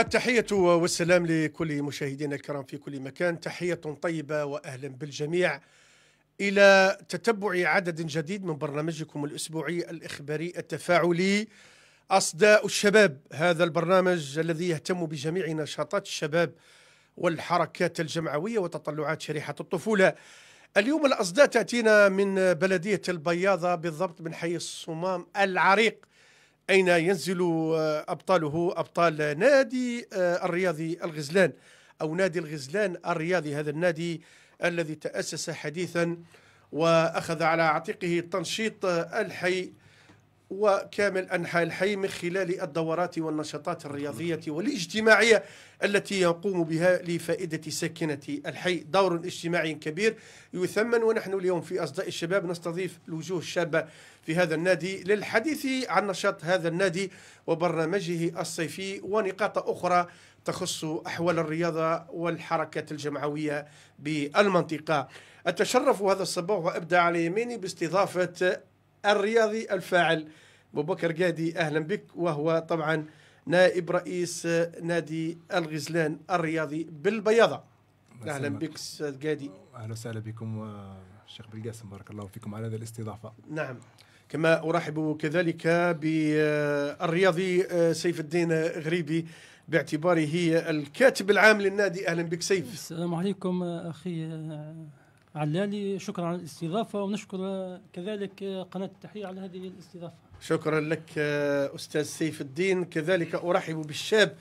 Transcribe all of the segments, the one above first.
التحية والسلام لكل مشاهدينا الكرام في كل مكان تحية طيبة وأهلا بالجميع إلى تتبع عدد جديد من برنامجكم الأسبوعي الإخباري التفاعلي أصداء الشباب هذا البرنامج الذي يهتم بجميع نشاطات الشباب والحركات الجمعوية وتطلعات شريحة الطفولة اليوم الأصداء تأتينا من بلدية البياضة بالضبط من حي الصمام العريق أين ينزل آه، أبطاله أبطال نادي آه، الرياضي الغزلان أو نادي الغزلان الرياضي هذا النادي الذي تأسس حديثا وأخذ على عاتقه تنشيط آه، الحي وكامل أنحاء الحي من خلال الدورات والنشاطات الرياضية والاجتماعية التي يقوم بها لفائدة ساكنة الحي دور اجتماعي كبير يثمن ونحن اليوم في أصداء الشباب نستضيف الوجوه الشابة في هذا النادي للحديث عن نشاط هذا النادي وبرنامجه الصيفي ونقاط أخرى تخص أحوال الرياضة والحركات الجمعوية بالمنطقة أتشرف هذا الصباح وأبدأ على يميني باستضافة الرياضي الفاعل ابو بكر قادي اهلا بك وهو طبعا نائب رئيس نادي الغزلان الرياضي بالبياضه اهلا بك استاذ قادي اهلا وسهلا بكم الشيخ بالقاسم بارك الله فيكم على هذه الاستضافه نعم كما ارحب كذلك بالرياضي سيف الدين غريبي باعتباره الكاتب العام للنادي اهلا بك سيف السلام عليكم اخي علالي شكرا على الاستضافه ونشكر كذلك قناه التحرير على هذه الاستضافه. شكرا لك استاذ سيف الدين كذلك ارحب بالشاب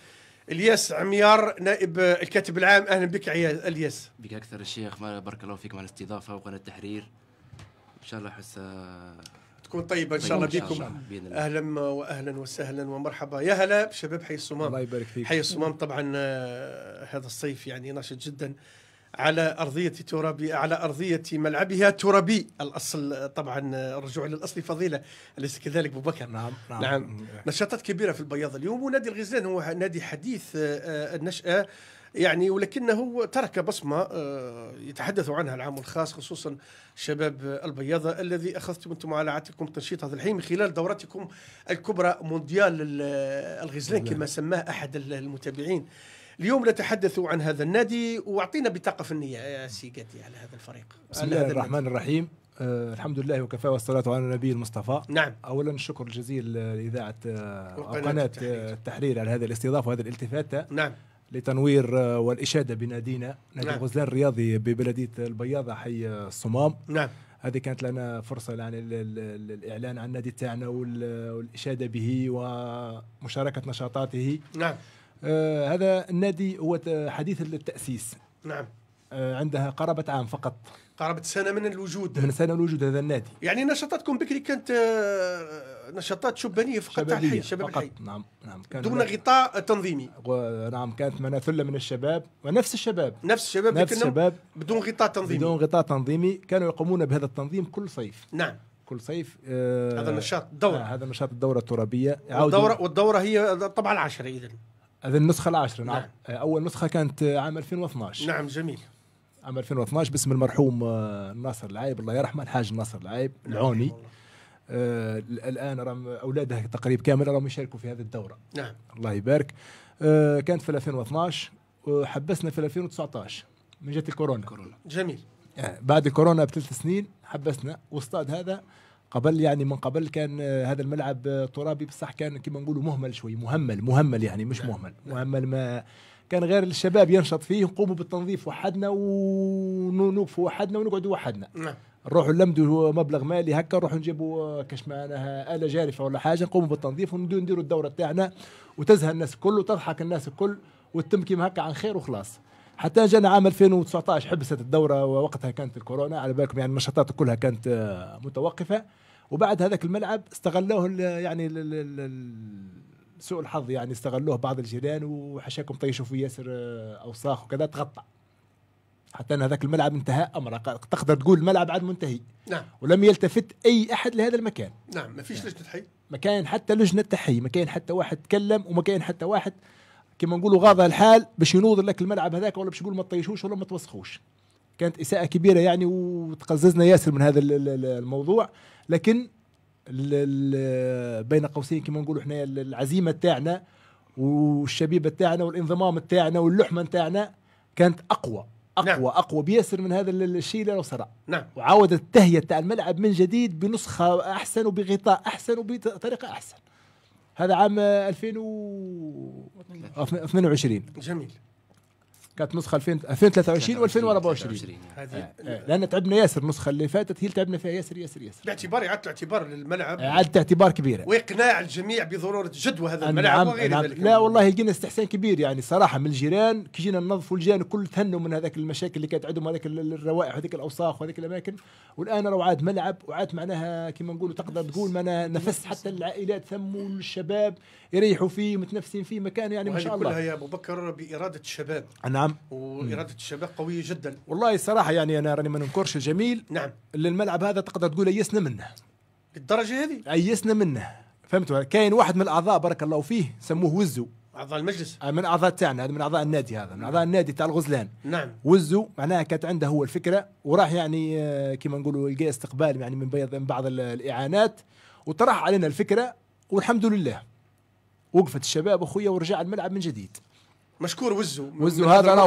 الياس عميار نائب الكاتب العام اهلا بك الياس. بك اكثر الشيخ بارك الله فيكم على الاستضافه وقناه التحرير. ان شاء الله حس تكون طيبه ان شاء الله بكم اهلا واهلا وسهلا ومرحبا يا هلا بشباب حي الصمام الله يبارك فيك حي الصمام طبعا آه، هذا الصيف يعني ناشط جدا على أرضية ترابي على أرضية ملعبها ترابي الأصل طبعا الرجوع للأصل فضيلة أليس كذلك أبو بكر نعم نعم, نعم. نشاطات كبيرة في البياض اليوم ونادي الغزلان هو نادي حديث آه، آه، النشأة يعني ولكنه ترك بصمة آه، يتحدث عنها العام الخاص خصوصا شباب البياضة الذي أخذتم أنتم على عاتقكم تنشيط هذا الحين من خلال دورتكم الكبرى مونديال الغزلان نعم. كما سماه أحد المتابعين اليوم نتحدث عن هذا النادي واعطينا بطاقه فنيه يا سيدتي على هذا الفريق بسم الله الرحمن النادي. الرحيم آه الحمد لله وكفى والصلاة على النبي المصطفى نعم أولا الشكر الجزيل لإذاعة آه، قناة التحرير. التحرير على هذه الاستضافة وهذه الالتفاتة نعم لتنوير آه، والإشادة بنادينا نادي نعم. الغزلان الرياضي ببلدية البياضة حي الصمام آه، نعم هذه كانت لنا فرصة يعني الإعلان عن النادي تاعنا والإشادة به ومشاركة نشاطاته نعم آه هذا النادي هو حديث التاسيس نعم آه عندها قرابه عام فقط قرابه سنه من الوجود من سنه الوجود هذا النادي يعني نشاطاتكم بكري كانت آه، نشاطات شبانيه فقط تاع الحي شباب الحي نعم نعم كان دون غطاء تنظيمي نعم كانت معنا ثله من الشباب ونفس الشباب نفس الشباب نفس الشباب بدون غطاء تنظيمي بدون غطاء تنظيمي كانوا يقومون بهذا التنظيم كل صيف نعم كل صيف آه هذا نشاط الدوره آه هذا نشاط الدوره الترابيه والدوره والدوره هي الطبعه العاشره اذا هذه النسخة العاشرة نعم. نعم. أول نسخة كانت عام 2012 نعم جميل عام 2012 باسم المرحوم آه، ناصر العايب الله يرحمه الحاج ناصر العايب نعم. العوني آه الان راهم اولاده تقريب كامل راهم يشاركوا في هذه الدوره نعم الله يبارك آه كانت في 2012 وحبسنا في 2019 من جهه الكورونا كورونا جميل آه بعد الكورونا بثلاث سنين حبسنا واصطاد هذا قبل يعني من قبل كان آه، هذا الملعب آه، ترابي بصح كان كما نقولوا مهمل شوي مهمل مهمل يعني مش نعم، مهمل نعم. مهمل ما كان غير الشباب ينشط فيه نقوموا بالتنظيف وحدنا ونوقفوا وحدنا ونقعدوا وحدنا نعم. نروحوا نلمدوا مبلغ مالي هكا نروحوا نجيبوا آه، كاش معناها اله جارفه ولا حاجه نقوموا بالتنظيف ونديروا الدوره تاعنا وتزهى الناس الكل وتضحك الناس الكل وتتم كيما هكا عن خير وخلاص حتى جانا عام 2019 حبست الدوره ووقتها كانت الكورونا على بالكم يعني النشاطات كلها كانت آه، متوقفه وبعد هذاك الملعب استغلوه يعني سوء الحظ يعني استغلوه بعض الجيران وحشاكم طيشوا فيه ياسر آه، اوساخ وكذا تغطى حتى ان هذاك الملعب انتهى امره تقدر تقول الملعب عاد منتهي نعم ولم يلتفت اي احد لهذا المكان نعم ما فيش نعم. لجنه تحي ما كان حتى لجنه تحي ما كان حتى واحد تكلم وما كان حتى واحد كما نقولوا غاضى الحال باش ينوض لك الملعب هذاك ولا باش يقول ما تطيشوش ولا ما توسخوش كانت اساءه كبيره يعني وتقززنا ياسر من هذا الموضوع لكن بين قوسين كما نقولوا احنا العزيمه تاعنا والشبيبه تاعنا والانضمام تاعنا واللحمه تاعنا كانت اقوى اقوى نعم. اقوى بيسر من هذا الشيء اللي صرا نعم وعاودت التهيئه تاع الملعب من جديد بنسخه احسن وبغطاء احسن وبطريقه احسن هذا عام 2022 جميل كانت نسخه 2023 و2024 آه، هذه آه، لان تعبنا ياسر النسخه اللي فاتت هي اللي تعبنا فيها ياسر ياسر ياسر باعتبار اعاده الاعتبار للملعب اعاده اعتبار كبيره واقناع الجميع بضروره جدوى هذا نعم، الملعب نعم، وغير نعم. ذلك لا والله لقينا استحسان كبير يعني صراحه من الجيران كي جينا ننظفوا الجيران الكل تهنوا من هذاك المشاكل اللي كانت عندهم هذاك الروائح وهذيك الاوساخ وهذيك الاماكن والان راهو عاد ملعب وعاد معناها كما نقولوا تقدر تقول معناها نفس حتى العائلات ثم والشباب يريحوا فيه متنفسين فيه مكان يعني ما شاء الله كلها يا ابو بكر باراده الشباب نعم واراده الشباب قويه جدا والله الصراحه يعني انا راني ما ننكرش الجميل نعم للملعب هذا تقدر تقول ايسنا منه بالدرجه هذه ايسنا منه فهمتوا كاين واحد من الاعضاء بارك الله فيه سموه وزو اعضاء المجلس آه، من اعضاء تاعنا هذا من اعضاء النادي هذا من اعضاء النادي تاع الغزلان نعم وزو معناها كانت عنده هو الفكره وراح يعني آه، كما نقولوا لقى استقبال يعني من بعض الاعانات وطرح علينا الفكره والحمد لله وقفت الشباب اخويا ورجع الملعب من جديد مشكور وزو وزو هذا انا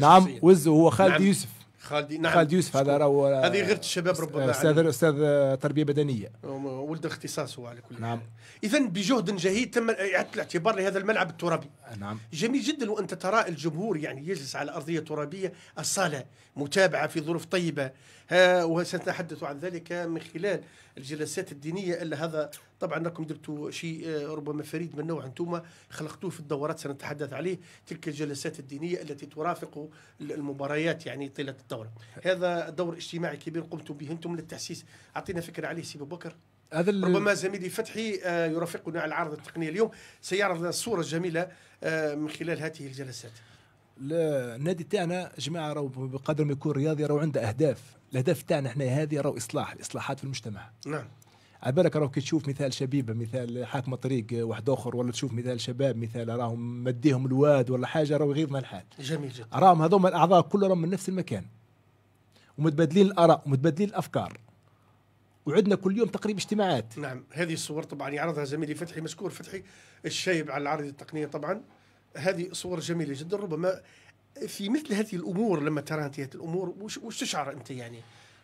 نعم شخصيا. وزو هو خالد نعم. يوسف خالد نعم خالد يوسف هذا راهو هذه غيرة الشباب ربما استاذ يعني. استاذ تربيه بدنيه نعم، ولد اختصاصه على كل نعم اذا بجهد جهيد تم اعاده الاعتبار لهذا الملعب الترابي نعم جميل جدا وانت ترى الجمهور يعني يجلس على ارضيه ترابيه الصاله متابعه في ظروف طيبه وسنتحدث عن ذلك من خلال الجلسات الدينيه الا هذا طبعا راكم درتوا شيء آه، ربما فريد من نوعه انتم خلقتوه في الدورات سنتحدث عليه تلك الجلسات الدينيه التي ترافق المباريات يعني طيله الدوره هذا دور اجتماعي كبير قمتم به انتم للتاسيس اعطينا فكره عليه سي بكر هذا ربما زميلي فتحي آه، يرافقنا على العرض التقني اليوم سيعرض صوره جميله آه، من خلال هذه الجلسات النادي تاعنا جماعه راهو بقدر ما يكون رياضي راهو عنده اهداف الاهداف تاعنا احنا هذه راهو اصلاح الاصلاحات في المجتمع نعم على عبالك راك تشوف مثال شبيبه مثال حاكم طريق واحد اخر ولا تشوف مثال شباب مثال راهم مديهم الواد ولا حاجه راهو يغيظنا الحال جميل جدا راهم هذوما الاعضاء كلهم من نفس المكان ومتبادلين الاراء ومتبادلين الافكار وعندنا كل يوم تقريبا اجتماعات نعم هذه الصور طبعا يعرضها زميلي فتحي مشكور فتحي الشايب على العرض التقنيه طبعا هذه صور جميله جدا ربما في مثل هذه الامور لما ترى انت هذه الامور وش, وش تشعر انت يعني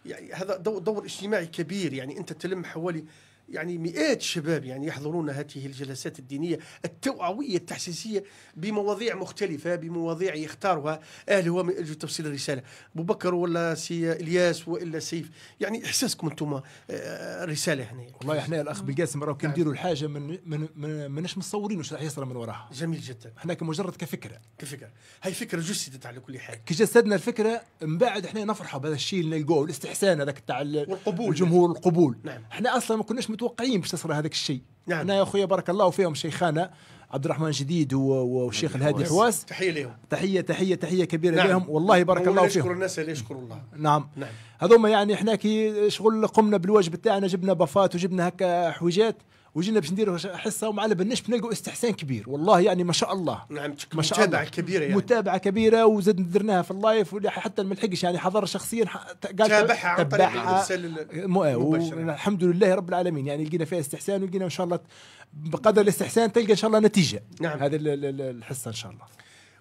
يعني هذا دور, اجتماعي كبير يعني انت تلم حوالي يعني مئات شباب يعني يحضرون هذه الجلسات الدينيه التوعويه التحسيسيه بمواضيع مختلفه بمواضيع يختارها اهل هو من اجل تفصيل الرساله ابو بكر ولا سي الياس والا سيف يعني احساسكم انتم الرساله آه، هنا والله احنا الاخ بالقاسم راه كنديروا نعم. الحاجه من من ماناش متصورين واش راح يصير من وراها جميل جدا احنا كمجرد كفكره كفكره هي فكره جسدت على كل حال كي جسدنا الفكره من بعد احنا نفرحوا بهذا الشيء اللي نلقوه الاستحسان هذاك تاع والقبول الجمهور القبول نعم احنا اصلا ما كناش متوقعين باش تصرى هذاك الشيء نعم. انا يا خويا بارك الله فيهم شيخانا عبد الرحمن جديد والشيخ الهادي حواس نعم. تحيه لهم تحيه تحيه تحيه كبيره نعم. لهم والله بارك الله فيهم نشكر الناس اللي يشكروا الله نعم نعم هذوما يعني احنا كي شغل قمنا بالواجب تاعنا جبنا بافات وجبنا هكا حويجات وجينا باش نديروا حصه وما على بالناش بنلقوا استحسان كبير والله يعني ما شاء الله نعم ما شاء متابعه الله. كبيره يعني متابعه كبيره وزاد درناها في اللايف حتى ما لحقش يعني حضر شخصيا قال تابعها عن طريق الارسال آه، الحمد لله رب العالمين يعني لقينا فيها استحسان ولقينا ان شاء الله بقدر الاستحسان تلقى ان شاء الله نتيجه نعم هذه الحصه ان شاء الله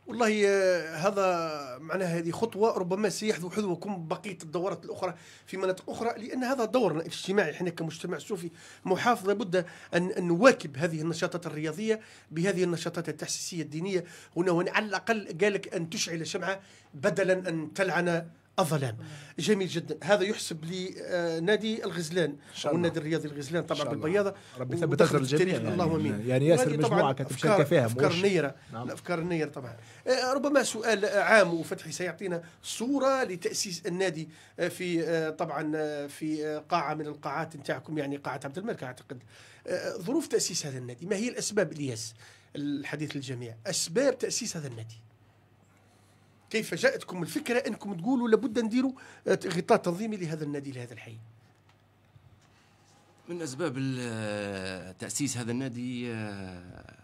والله آه، هذا معناها هذه خطوه ربما سيحذو حذوكم بقيه الدورات الاخرى في مناطق اخرى لان هذا دورنا الاجتماعي احنا كمجتمع سوفي محافظ لابد ان نواكب هذه النشاطات الرياضيه بهذه النشاطات التحسيسيه الدينيه هنا على الاقل قالك ان تشعل شمعه بدلا ان تلعن الظلام جميل جدا هذا يحسب لنادي آه، الغزلان والنادي الرياضي الغزلان طبعا بالبياضه ربي يثبت اجر الجميع يعني اللهم امين يعني ياسر مجموعه كانت مشاركه فيها افكار نيره نعم. افكار نيره طبعا آه، ربما سؤال عام وفتحي سيعطينا صوره لتاسيس النادي آه، في طبعا في قاعه من القاعات نتاعكم يعني قاعه عبد الملك اعتقد ظروف تاسيس هذا النادي ما هي الاسباب الياس الحديث للجميع اسباب تاسيس هذا النادي كيف جاءتكم الفكرة أنكم تقولوا لابد نديروا آه، غطاء تنظيمي لهذا النادي لهذا الحي من أسباب آه، تأسيس هذا النادي آه،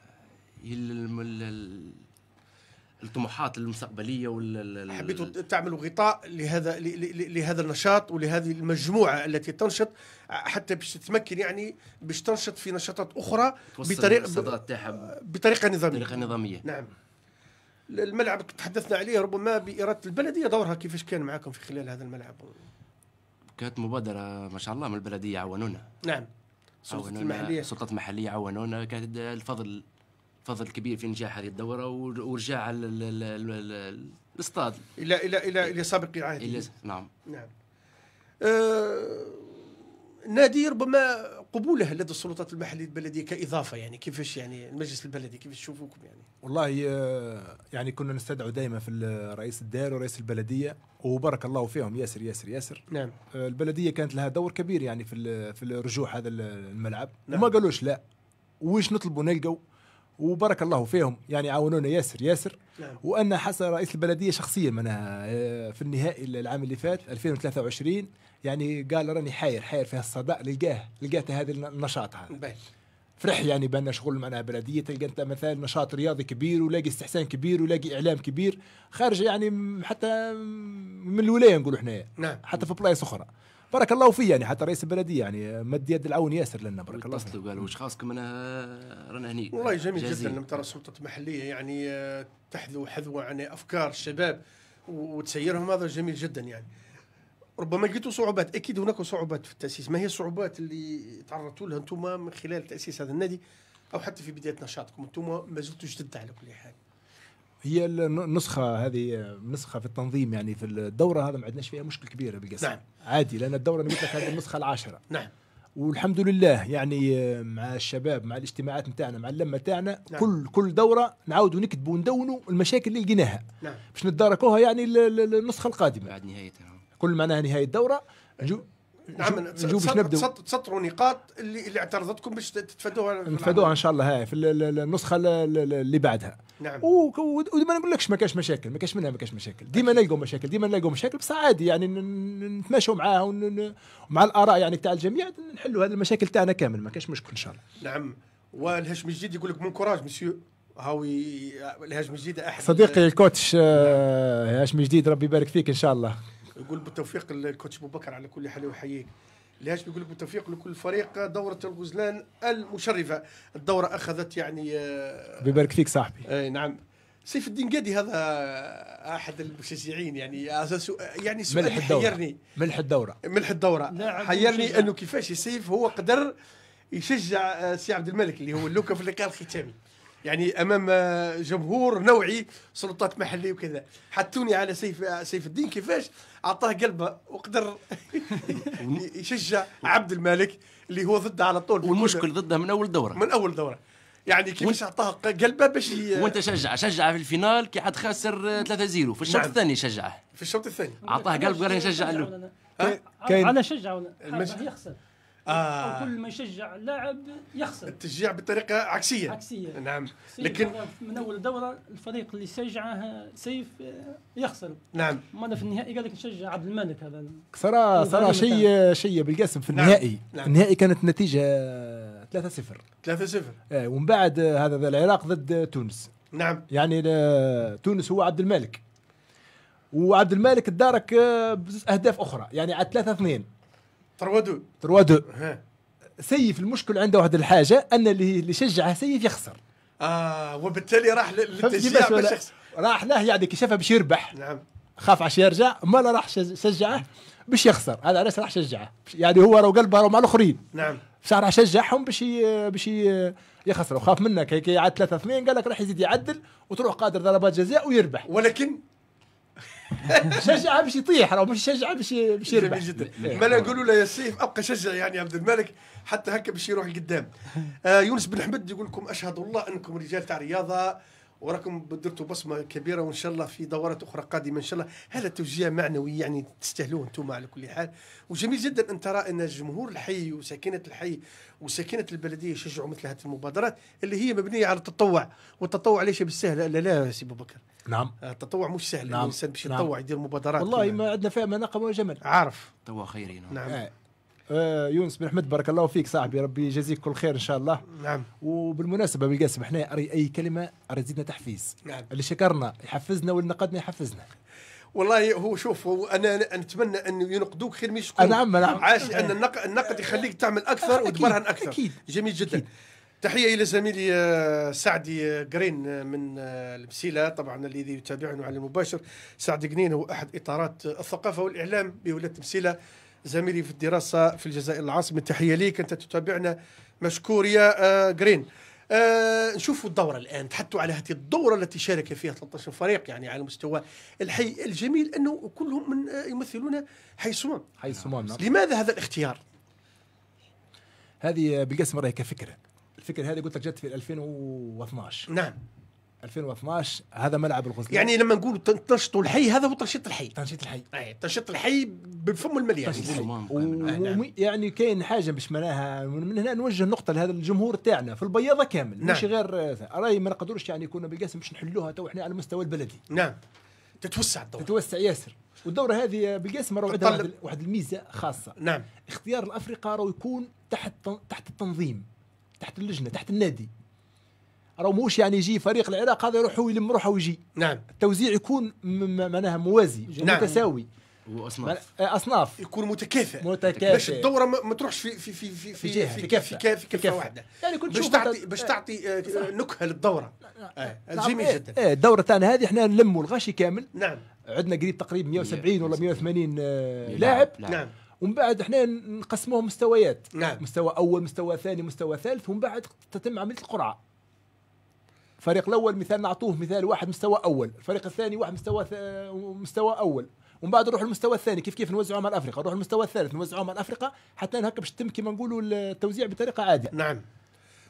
الطموحات المستقبليه وال حبيتوا تعملوا غطاء لهذا لهذا النشاط ولهذه المجموعه التي تنشط حتى باش تتمكن يعني باش تنشط في نشاطات اخرى بطريقه بطريقه نظاميه بطريقه نظاميه نعم الملعب تحدثنا عليه ربما بإرادة البلدية دورها كيفاش كان معكم في خلال هذا الملعب كانت مبادرة ما شاء الله من البلدية عاونونا نعم السلطات المحلية السلطات المحلية عاونونا كانت الفضل فضل كبير في نجاح هذه الدورة ورجاع الاستاد إلى إلى إلى إلى سابق عهده نعم نعم آه نادي ربما قبوله لدى السلطات المحليه البلديه كاضافه يعني كيفاش يعني المجلس البلدي كيف تشوفوكم يعني؟ والله آه، يعني كنا نستدعوا دائما في رئيس الدائره ورئيس البلديه وبارك الله فيهم ياسر ياسر ياسر نعم آه، البلديه كانت لها دور كبير يعني في في الرجوع هذا الملعب نعم. وما قالوش لا وش نطلبوا نلقوا وبارك الله فيهم يعني عاونونا ياسر ياسر نعم. وانا حسن رئيس البلديه شخصيا انا آه، في النهائي العام اللي فات 2023 يعني قال راني حاير حاير في هالصداء لقاه لقيت هذا النشاط هذا فرح يعني بان شغل معناها بلديه تلقى انت مثلا نشاط رياضي كبير ولاقي استحسان كبير ولاقي اعلام كبير خارج يعني حتى من الولايه نقولوا حنايا نعم حتى في بلايص اخرى بارك الله فيه يعني حتى رئيس البلديه يعني مد يد العون ياسر لنا بارك الله فيه قالوا واش خاصكم انا آه، رانا هني والله جميل جدا ترى السلطه المحليه يعني آه، تحذو حذوه عن افكار الشباب وتسيرهم هذا جميل جدا يعني ربما لقيتوا صعوبات اكيد هناك صعوبات في التاسيس ما هي الصعوبات اللي تعرضتوا لها انتم من خلال تاسيس هذا النادي او حتى في بدايه نشاطكم انتم ما زلتوا جدد على كل حال هي النسخة هذه نسخة في التنظيم يعني في الدورة هذا ما عندناش فيها مشكل كبير بالقسم نعم. عادي لأن الدورة أنا لك هذه النسخة العاشرة نعم والحمد لله يعني مع الشباب مع الاجتماعات نتاعنا مع اللمه نتاعنا نعم. كل كل دوره نعاودوا نكتبوا وندونوا المشاكل اللي لقيناها نعم. باش نتداركوها يعني النسخه القادمه بعد نهايتها كل معناها نهايه الدوره نجو نعم نجو باش نبداو تسطروا نقاط اللي اللي اعترضتكم باش تتفادوها نتفادوها ان شاء الله هاي في النسخه اللي بعدها نعم وديما نقول لكش ما كاش مشاكل ما كاش منها ما كاش مشاكل ديما نلقوا مشاكل ديما نلقوا مشاكل بصح عادي يعني نتماشوا معاها ومع الاراء يعني تاع الجميع نحلوا هذه المشاكل تاعنا كامل ما كاش مشكل ان شاء الله نعم والهشم الجديد يقول لك مون كوراج مسيو هاوي الهاشمي الجديد احد صديقي الكوتش هاشم آه، نعم. جديد ربي يبارك فيك ان شاء الله يقول بالتوفيق الكوتش بكر على كل حال ويحييك لهاش بيقول لك بالتوفيق لكل فريق دورة الغزلان المشرفة الدورة أخذت يعني آه، ببارك فيك صاحبي أي نعم سيف الدين قادي هذا احد المشجعين يعني اساس يعني سؤال ملح الدورة. حيرني ملح الدوره ملح الدوره نعم، حيرني مشجع. انه كيفاش سيف هو قدر يشجع آه، سي عبد الملك اللي هو اللوكا في اللقاء الختامي يعني امام آه، جمهور نوعي سلطات محليه وكذا حطوني على سيف آه، سيف الدين كيفاش اعطاه قلبه وقدر يشجع عبد الملك اللي هو ضده على طول والمشكل ضده من اول دوره من اول دوره يعني كيفاش اعطاه قلبه باش وانت شجع شجع في الفينال كي حد خاسر 3 0 في الشوط نعم. الثاني شجعه في الشوط الثاني اعطاه قلب قال نشجع له كاين على شجع ولا يخسر آه. او كل ما يشجع اللاعب يخسر التشجيع بطريقه عكسيه عكسيه نعم لكن من اول دوره الفريق اللي شجعه سيف يخسر نعم أنا في النهائي قال لك نشجع عبد الملك هذا صرا صرا شيء شيء بالقسم في نعم. النهائي نعم. النهائي كانت النتيجه 3 0 3 0 ايه ومن بعد هذا العراق ضد تونس نعم يعني تونس هو عبد الملك وعبد الملك تدارك آه، بزوج اهداف اخرى يعني على 3 2 3 2 سيف المشكل عنده واحد الحاجه ان اللي اللي شجعه سيف يخسر اه وبالتالي راح للتشجيع باش يخسر راح له يعني كي شافه باش يربح نعم خاف عشان يرجع ما لا راح شجعه باش يخسر هذا علاش راح شجعه يعني هو راهو قلبه راهو مع الاخرين نعم بصح راح شجعهم باش باش يخسروا خاف منك هيك عاد 3 2 قال لك راح يزيد يعدل وتروح قادر ضربات جزاء ويربح ولكن شجع باش يطيح راه مش شجع باش باش يربح جدا إيه. ما نقولوا له يا سيف ابقى شجع يعني عبد الملك حتى هكا باش يروح قدام آه يونس بن حمد يقول لكم اشهد الله انكم رجال تاع رياضه وراكم بدرتوا بصمه كبيره وان شاء الله في دورات اخرى قادمه ان شاء الله هذا توجيه معنوي يعني تستاهلوه انتم على كل حال وجميل جدا ان ترى ان جمهور الحي وساكنه الحي وساكنه البلديه يشجعوا مثل هذه المبادرات اللي هي مبنيه على التطوع والتطوع ليس بالسهل لا لا سي ابو بكر نعم آه، التطوع مش سهل نعم. الانسان باش يتطوع نعم. يدير مبادرات والله ما عندنا فيها ولا وجمل عارف تطوع خيري نعم, نعم. آه، يونس بن احمد بارك الله فيك صاحبي ربي يجازيك كل خير ان شاء الله نعم وبالمناسبه بالقاسم احنا اي كلمه زدنا تحفيز نعم. اللي شكرنا يحفزنا واللي نقدنا يحفزنا والله هو شوف هو انا نتمنى ان ينقدوك خير من يشكروك نعم نعم عاش ان نعم. النقد يخليك تعمل اكثر وتبرهن اكثر أكيد. جميل جدا أكيد. تحية إلى زميلي آه، سعدي قرين آه، من المسيلة طبعا الذي يتابعنا على المباشر سعدي قنين هو أحد إطارات الثقافة والإعلام بولاية المسيلة زميلي في الدراسة في الجزائر العاصمة تحية ليك أنت تتابعنا مشكور يا آه، جرين آه نشوفوا الدورة الآن تحدثوا على هذه الدورة التي شارك فيها 13 فريق يعني على مستوى الحي الجميل أنه كلهم من آه، يمثلون حي سمام حي سمام نعم. لماذا هذا الاختيار؟ هذه آه، بالقسم رأيك كفكرة الفكرة هذه قلت لك جت في 2012 نعم 2012 هذا ملعب الغزلان يعني لما نقول تنشط الحي هذا هو تنشيط الحي تنشيط الحي اي تنشيط الحي بفم المليان يعني, نعم. يعني كاين حاجه باش معناها من هنا نوجه نقطه لهذا الجمهور تاعنا في البياضه كامل نعم. مش غير راي ما نقدروش يعني كنا بالقاسم باش نحلوها تو احنا على المستوى البلدي نعم تتوسع الدوره تتوسع ياسر والدوره هذه بالقاسم راه عندها واحد الميزه خاصه نعم اختيار الافرقه راه يكون تحت تحت التنظيم تحت اللجنه تحت النادي راه موش يعني يجي فريق العراق هذا يروح يلم روحه ويجي نعم التوزيع يكون معناها موازي نعم. متساوي واصناف آه، اصناف يكون متكافئ متكافئ باش الدوره ما تروحش في في في في في جهة. في كافه في كافة. واحده يعني كنت باش تعطي باش آه، تعطي آه، نكهه للدوره جميل إيه، جدا ايه الدوره تاعنا هذه احنا نلموا الغاشي كامل نعم عندنا قريب تقريبا 170 ولا 180 لاعب نعم. نعم ومن بعد احنا نقسموه مستويات نعم مستوى اول مستوى ثاني مستوى ثالث ومن بعد تتم عمليه القرعه الفريق الاول مثال نعطوه مثال واحد مستوى اول الفريق الثاني واحد مستوى ث... مستوى اول ومن بعد نروح للمستوى الثاني كيف كيف نوزعوهم على افريقيا نروح للمستوى الثالث نوزعوهم على افريقيا حتى هكا باش تتم كما نقولوا التوزيع بطريقه عادله نعم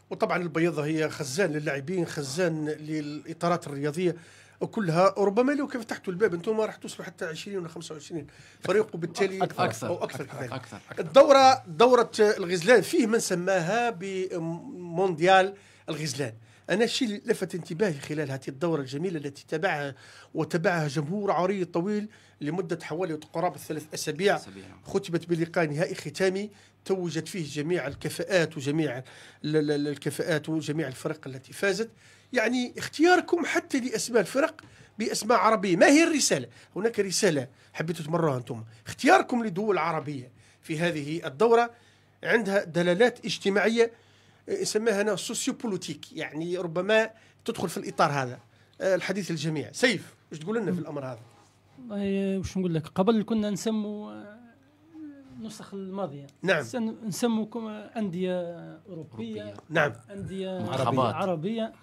وطبعا البيضه هي خزان للاعبين خزان للاطارات الرياضيه وكلها ربما لو كان فتحتوا الباب انتم ما راح توصلوا حتى 20 ولا 25 فريق وبالتالي اكثر اكثر او اكثر, أكثر, أكثر, أكثر, أكثر الدوره دوره الغزلان فيه من سماها بمونديال الغزلان أنا الشيء اللي لفت انتباهي خلال هذه الدورة الجميلة التي تابعها وتابعها جمهور عري طويل لمدة حوالي قرابة ثلاث أسابيع ختمت بلقاء نهائي ختامي توجت فيه جميع الكفاءات وجميع الكفاءات وجميع الفرق التي فازت يعني اختياركم حتى لأسماء الفرق بأسماء عربية ما هي الرسالة؟ هناك رسالة حبيتوا تمروها أنتم اختياركم لدول عربية في هذه الدورة عندها دلالات اجتماعية يسميها انا سوسيو بوليتيك يعني ربما تدخل في الاطار هذا آه، الحديث الجميع سيف واش تقول لنا في الامر هذا والله آه، واش نقول لك قبل كنا نسمو آه، النسخ الماضيه نعم نسموا انديه اوروبيه نعم انديه عربيه, عربية.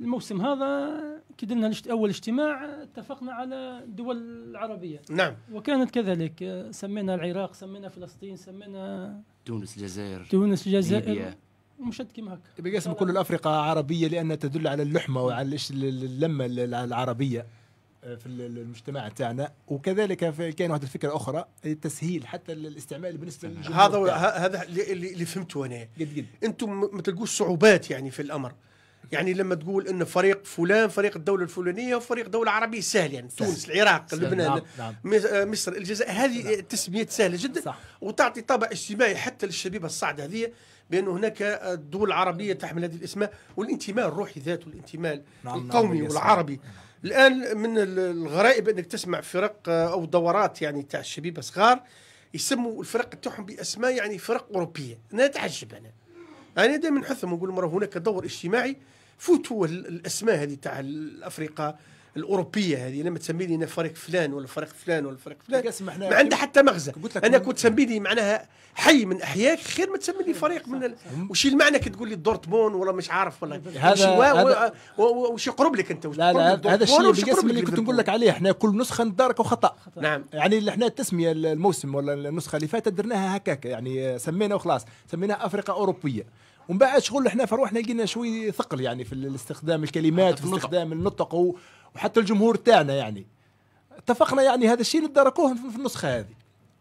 الموسم هذا كي درنا اول اجتماع اتفقنا على الدول العربيه نعم وكانت كذلك سمينا العراق سمينا فلسطين سمينا تونس الجزائر تونس الجزائر مشد كيما هكا اسم كل الافرقه عربيه لانها تدل على اللحمه وعلى اللمه العربيه آه، في المجتمع تاعنا وكذلك كان واحد الفكره اخرى التسهيل حتى الاستعمال بالنسبه للجمهور هذا هذا اللي فهمته انا قد قد انتم ما تلقوش صعوبات يعني في الامر يعني لما تقول ان فريق فلان فريق الدوله الفلانيه وفريق دوله عربيه سهل يعني سهل. تونس العراق سهل. لبنان نعم. نعم. آه، مصر الجزائر هذه نعم. تسميات سهله جدا صح. وتعطي طابع اجتماعي حتى للشبيبه الصعده هذه بأن هناك الدول العربية تحمل هذه الأسماء والانتماء الروحي ذاته الانتماء نعم, نعم، القومي نعم والعربي نعم. الآن من الغرائب أنك تسمع فرق آه، أو دورات يعني تاع الشبيبة صغار يسموا الفرق تاعهم بأسماء يعني فرق أوروبية أنا أتعجب أنا أنا دائما نحثهم ونقول مرة هناك دور اجتماعي فوتوا الأسماء هذه تاع أفريقيا الاوروبيه هذه لما تسمي لي فريق فلان ولا فريق فلان ولا فريق فلان ما عندها حتى مغزى انا كنت تسمي لي معناها حي من احياك خير ما تسمي لي فريق من ال... وش المعنى تقول لي دورتموند ولا مش عارف ولا هذا وش يقرب لك انت لا لا هذا الشيء بالقسم اللي كنت نقول لك عليه احنا كل نسخه نداركه وخطا نعم يعني احنا التسميه الموسم ولا النسخه اللي فاتت درناها هكاك يعني سمينا وخلاص سميناها افريقيا اوروبيه ومن بعد شغل احنا فروحنا لقينا شوي ثقل يعني في الاستخدام الكلمات في استخدام النطق وحتى الجمهور تاعنا يعني اتفقنا يعني هذا الشيء ندركوه في النسخه هذه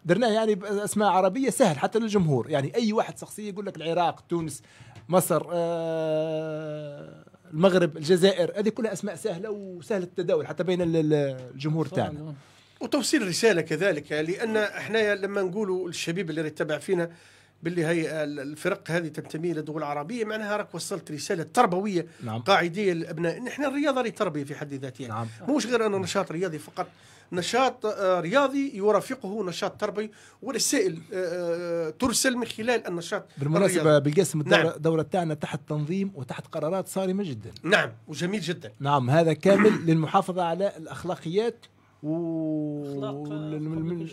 درناه يعني باسماء عربيه سهل حتى للجمهور يعني اي واحد شخصيه يقول لك العراق تونس مصر آه المغرب الجزائر هذه كلها اسماء سهله وسهل التداول حتى بين الجمهور تاعنا وتوصيل رساله كذلك لان احنا لما نقولوا الشبيب اللي يتبع فينا باللي هي الفرق هذه تنتمي للدول عربيه معناها راك وصلت رساله تربويه نعم. قاعديه للابناء نحن الرياضه راهي تربيه في حد ذاتها نعم. مش غير انه نشاط رياضي فقط نشاط آه، رياضي يرافقه نشاط تربوي ورسائل آه، آه، ترسل من خلال النشاط بالمناسبة بالقسم الدورة نعم. الدورة تاعنا تحت تنظيم وتحت قرارات صارمة جدا نعم وجميل جدا نعم هذا كامل للمحافظة على الأخلاقيات و... من...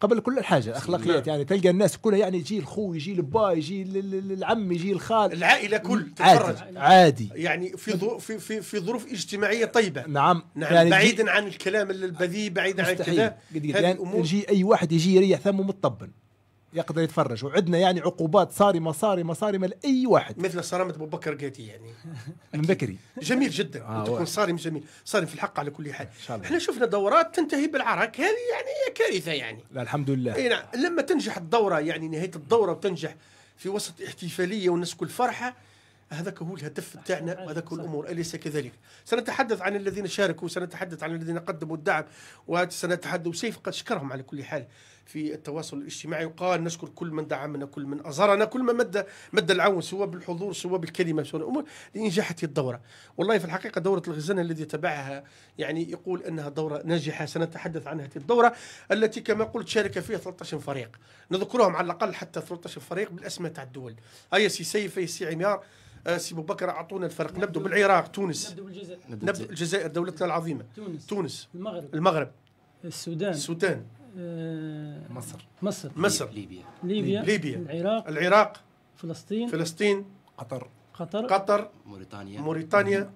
قبل كل حاجه اخلاقيات نعم. يعني تلقى الناس كلها يعني يجي الخو يجي البا يجي العم يجي الخال العائله كل عادي تتفرج عادي يعني في ظروف في في, في ظروف اجتماعيه طيبه نعم نعم يعني بعيدا عن الكلام البذيء بعيدا عن كذا هذه يعني يجي اي واحد يجي يريح ثمه متطبن يقدر يتفرج وعندنا يعني عقوبات صارمه صارمه صارمه لاي واحد مثل صرامه ابو بكر قاتي يعني من بكري جميل جدا آه تكون صارم جميل صارم في الحق على كل حال احنا شفنا دورات تنتهي بالعرك هذه يعني هي كارثه يعني لا الحمد لله اي نعم لما تنجح الدوره يعني نهايه الدوره وتنجح في وسط احتفاليه والناس كل فرحه هذاك هو الهدف تاعنا وهذاك الامور اليس كذلك؟ سنتحدث عن الذين شاركوا سنتحدث عن الذين قدموا الدعم وسنتحدث وسيف قد شكرهم على كل حال في التواصل الاجتماعي وقال نشكر كل من دعمنا كل من أزرنا كل من مد مد العون سواء بالحضور سواء بالكلمة سواء الأمور لإنجاح هذه الدورة والله في الحقيقة دورة الغزانة الذي تبعها يعني يقول أنها دورة ناجحة سنتحدث عن هذه الدورة التي كما قلت شارك فيها 13 فريق نذكرهم على الأقل حتى 13 فريق بالأسماء تاع الدول أي سي سيف أي سي عميار آه، سي ابو بكر اعطونا الفرق نبدو, نبدو بالعراق تونس نبدو بالجزائر نبدو بالجزائر دولتنا العظيمه تونس, تونس المغرب المغرب السودان السودان آه، مصر مصر مصر ليبيا ليبيا ليبيا العراق العراق فلسطين فلسطين قطر قطر قطر موريتانيا موريتانيا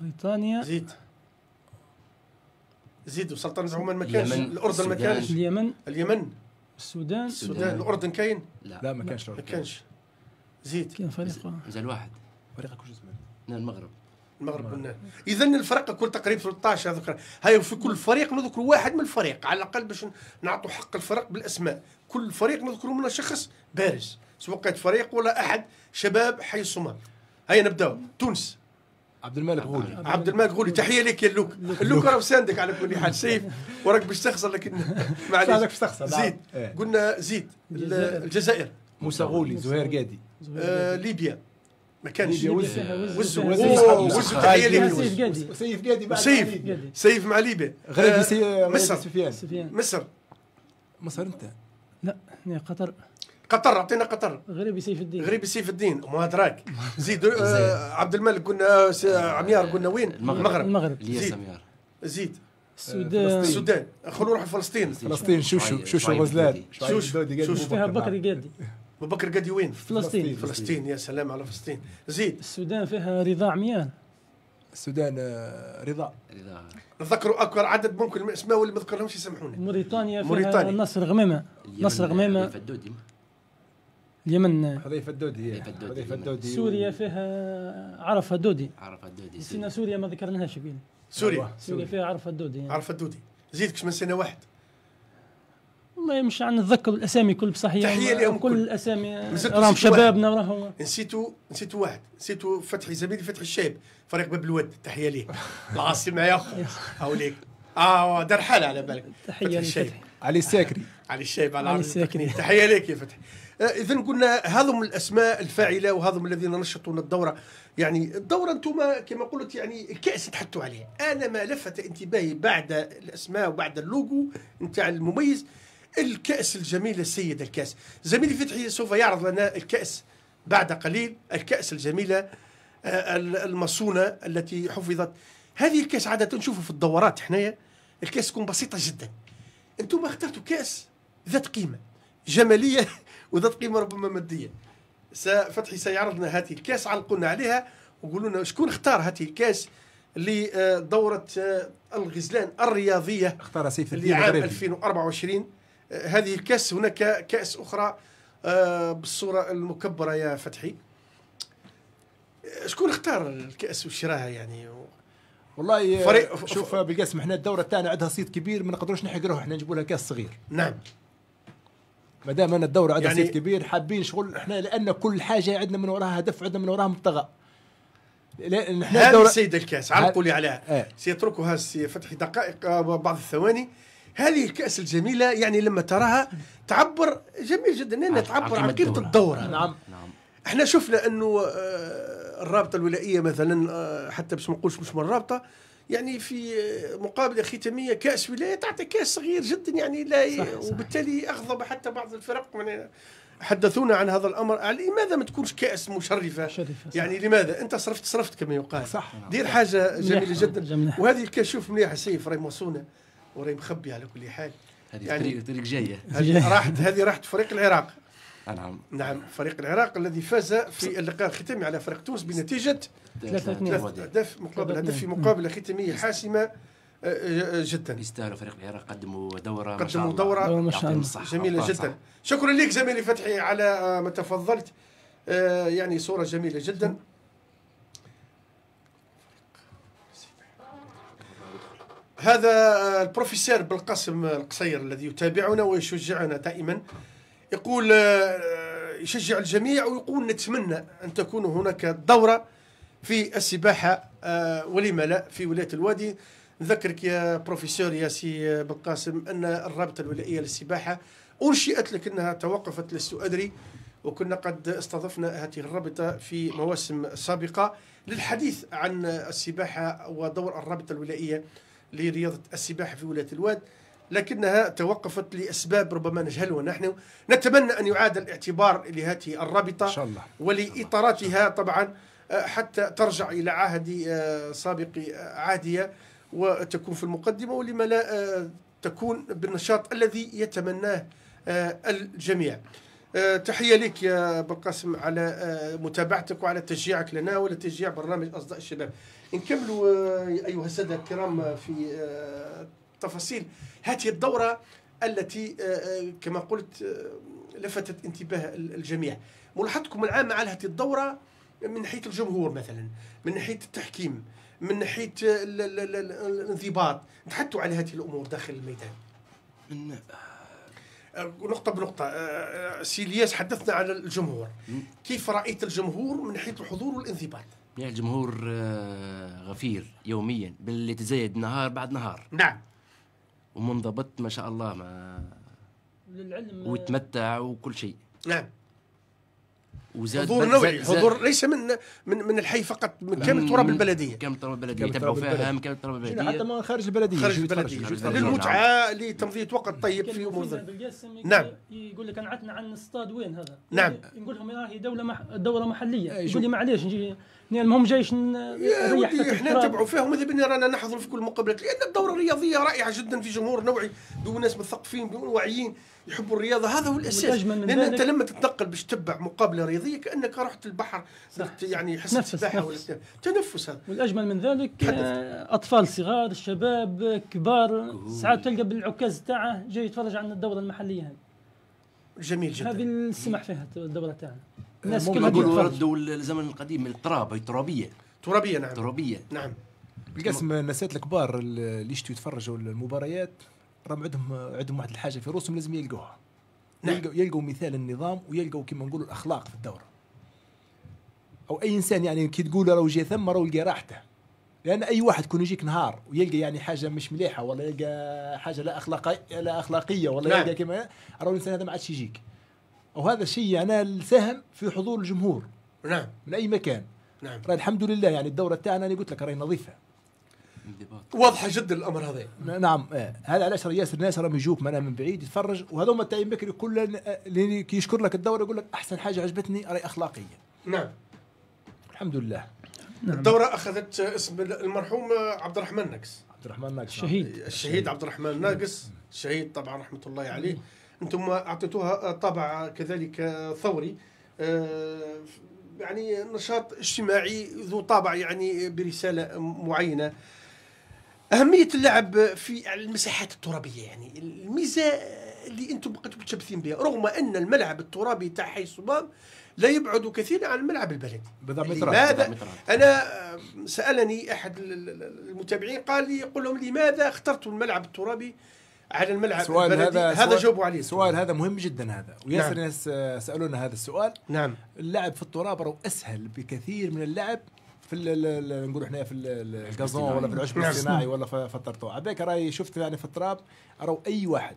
موريتانيا زيد زيد سلطنة عمان ما كانش الأردن ما كانش اليمن اليمن السودان السودان الأردن كاين لا لا ما كانش الأردن ما كانش زيد كان فريق مازال واحد فريق كوش زمان المغرب المغرب نعم. اذا الفرق كل تقريبا 13 هذوك هاي في كل فريق نذكر واحد من الفريق على الاقل باش نعطوا حق الفرق بالاسماء كل فريق نذكر منه شخص بارز سواء كانت فريق ولا احد شباب حي الصومال هيا نبداو تونس عبد الملك غولي عبد الملك غولي تحيه لك يا لوك لوك راه مساندك على كل حال سيف وراك باش تخسر لكن معليش زيد نعم. قلنا زيد الجزائر موسى غولي زهير قادي آه ليبيا ما كانش وزو وزو تحيه لي سيف قادي وسيف سيف مع ليبيا غريب مصر مصر مصر انت لا هنا قطر قطر اعطينا قطر غريبي سيف الدين غريبي سيف الدين وما دراك زيد آه عبد الملك قلنا عميار قلنا وين المغرب المغرب زيد زيد السودان السودان خلوا روحوا فلسطين فلسطين شوشو شوشو غزلان شوشو شوشو فيها بكري قادي بكر قدي وين؟ فلسطين. فلسطين فلسطين يا سلام على فلسطين زيد السودان فيها رضاع عميان السودان آه، رضا رضا نذكروا اكبر عدد ممكن من اسماء واللي ما ذكرهمش يسامحوني موريتانيا فيها موريتانيا نصر غميمه نصر حذيفه الدودي اليمن حذيفه الدودي حذيفه الدودي سوريا فيها عرفه الدودي عرفه الدودي نسينا سوريا ما ذكرناهاش أيوة، سوريا سوريا فيها عرفه الدودي يعني. عرفه الدودي زيد كش من سنه واحد والله مش عن نتذكر الاسامي كل بصحيح تحيه لهم كل الاسامي راهم شبابنا راهو نسيتوا نسيتوا واحد نسيتوا فتحي زميلي فتحي الشاب فريق باب الود تحيه ليه العاصمه يا اخو هاوليك اه دار حالة على بالك تحيه لفتحي علي الساكري علي الشايب على علي الساكري تحيه ليك يا فتحي آه، اذا قلنا هذم الاسماء الفاعله وهذم الذين نشطوا الدوره يعني الدوره انتم كما قلت يعني الكاس تحطوا عليه انا ما لفت انتباهي بعد الاسماء وبعد اللوجو نتاع المميز الكأس الجميل السيد الكأس زميلي فتحي سوف يعرض لنا الكأس بعد قليل الكأس الجميلة آه، المصونة التي حفظت هذه الكأس عادة نشوفه في الدورات حنايا الكأس تكون بسيطة جدا أنتم اخترتوا كأس ذات قيمة جمالية وذات قيمة ربما مادية فتحي سيعرض لنا هذه الكأس علقونا عليها وقولوا لنا شكون اختار هذه الكأس لدورة آه، الغزلان الرياضية اختار سيف الدين العام 2024 هذه الكاس هناك كأس أخرى آه، بالصورة المكبرة يا فتحي شكون اختار الكأس وشراها يعني والله آه، فريق شوف آه، بالقسم احنا الدوره تاعنا عندها صيت كبير ما نقدروش نحقروها احنا نجيبوا لها كاس صغير نعم ما دام انا الدوره عندها يعني صيت كبير حابين شغل احنا لان كل حاجه عندنا من وراها هدف عندنا من وراها مبتغى لان احنا الدورة... سيد الكاس علقوا لي عليها اه. سيتركها سي فتحي دقائق بعض الثواني هذه الكأس الجميلة يعني لما تراها تعبر جميل جدا أنها تعبر عن قيمة الدورة نعم نعم احنا شفنا أنه آه، الرابطة الولائية مثلا آه، حتى باش ما نقولش مش من الرابطة يعني في آه، مقابله ختاميه كاس ولايه تعطي كاس صغير جدا يعني لا صحيح وبالتالي اغضب حتى بعض الفرق من حدثونا عن هذا الامر لماذا ما تكونش كاس مشرفه شريفة يعني لماذا انت صرفت صرفت كما يقال صح دير حاجه نعم. جميله جدا جميل. وهذه الكاس شوف مليحه سيف راهي موصونه وراي مخبي على كل حال هذه يعني طريق طريق جايه راحت هذه راحت فريق العراق نعم نعم فريق العراق الذي فاز في اللقاء الختامي على فريق تونس بنتيجه 3 اهداف مقابل هدف في مقابله ختاميه حاسمه آه، آه، جدا يستاهلوا فريق العراق قدموا دوره قدموا دوره ما شاء الله جميله جدا شكرا لك زميلي فتحي على آه، ما تفضلت يعني صوره جميله جدا هذا البروفيسور بالقاسم القصير الذي يتابعنا ويشجعنا دائما يقول آه، يشجع الجميع ويقول نتمنى أن تكون هناك دورة في السباحة آه، ولما لا في ولاية الوادي نذكرك يا بروفيسور ياسي بن قاسم أن الرابطة الولائية للسباحة أنشئت لكنها توقفت لست أدري وكنا قد استضفنا هذه الرابطة في مواسم سابقة للحديث عن السباحة ودور الرابطة الولائية لرياضة السباحة في ولاية الواد لكنها توقفت لأسباب ربما نجهلها نحن نتمنى أن يعاد الاعتبار لهذه الرابطة إن شاء الله. ولإطاراتها طبعا حتى ترجع إلى عهد آه، سابق عاديه وتكون في المقدمة ولما لا آه، تكون بالنشاط الذي يتمناه آه، الجميع تحية لك يا بالقاسم على متابعتك وعلى تشجيعك لنا ولتشجيع برنامج أصداء الشباب نكملوا آه، ايها الساده الكرام آه، في آه، تفاصيل هذه الدوره التي كما قلت لفتت انتباه الجميع ملاحظتكم العامه على هذه الدوره من ناحيه الجمهور مثلا من ناحيه التحكيم من ناحيه الانضباط تحدثوا على هذه الامور داخل الميدان نقطة بنقطة سي حدثنا على الجمهور كيف رأيت الجمهور من ناحية الحضور والانضباط يعني الجمهور آه، غفير يوميا باللي تزايد نهار بعد نهار نعم ومنضبط ما شاء الله ما للعلم آه، ويتمتع وكل شيء نعم وزاد حضور نوعي حضور ليس من من من الحي فقط من كامل تراب البلديه كامل تراب البلديه يتبعوا فيها كامل تراب البلديه حتى من خارج البلديه خارج البلديه للمتعه لتمضيه وقت طيب في امور نعم يقول لك انا عتنا عن الصطاد وين هذا نعم نقول لهم راهي آه، دوله مح دوره محليه يقول لي معليش نجي المهم جايش احنا نتبعوا فيهم ماذا بنا رانا نحضروا في كل مقابلات لان الدوره الرياضيه رائعه جدا في جمهور نوعي دون ناس مثقفين دون واعيين يحبوا الرياضه هذا هو الاساس لان انت لما تتنقل باش تتبع مقابله رياضيه كانك رحت البحر صح. يعني حس سباحه تنفس هذا والاجمل من ذلك آه، اطفال صغار شباب كبار ساعات تلقى بالعكاز تاعه جاي يتفرج على الدوره المحليه هذه جميل جدا هذه السمح فيها الدوره تاعنا الناس آه، كلها نقولوا ردوا الزمن القديم القرابه الترابيه ترابيه نعم ترابيه نعم بالقسم الناسات الكبار اللي يشتوا يتفرجوا المباريات راهم عندهم عندهم واحد الحاجه في روسهم لازم يلقوها نعم. يلقوا, يلقوا مثال النظام ويلقوا كما نقولوا الاخلاق في الدوره او اي انسان يعني كي تقول راه جا ثم راه لقى راحته لان اي واحد يكون يجيك نهار ويلقى يعني حاجه مش مليحه ولا يلقى حاجه لا اخلاقيه لا اخلاقيه ولا نعم. يلقى كما راه الانسان هذا ما عادش يجيك وهذا الشيء يعني ساهم في حضور الجمهور نعم من اي مكان نعم الحمد لله يعني الدوره تاعنا انا قلت لك راهي نظيفه واضحه جدا الامر هذا نعم آه. هذا علاش ياسر الناس راهم يجوك معناها من بعيد يتفرج وهذوما تاع بكري كل اللي يشكر لك الدوره يقول لك احسن حاجه عجبتني راهي اخلاقيه نعم الحمد لله نعم. الدوره اخذت اسم المرحوم عبد الرحمن ناقص عبد الرحمن ناقص نعم. الشهيد الشهيد عبد الرحمن ناقص الشهيد طبعا رحمه الله عليه انتم اعطيتوها طابع كذلك ثوري آه، يعني نشاط اجتماعي ذو طابع يعني برساله معينه اهميه اللعب في المساحات الترابيه يعني الميزه اللي انتم بقيتوا متشبثين بها رغم ان الملعب الترابي تاع حي الصباب لا يبعد كثيرا عن الملعب البلدي بضع مترات لماذا بضع انا سالني احد المتابعين قال لي يقول لهم لماذا اخترتوا الملعب الترابي على الملعب سؤال هذا هذا جاوبوا عليه سؤال هذا مهم جدا هذا وياسر نعم. ناس سالونا هذا السؤال نعم اللعب في التراب راهو اسهل بكثير من اللعب في نقول احنا في الكازون ولا في العشب نعم. الصناعي ولا في على عباك راي شفت يعني في التراب راهو اي واحد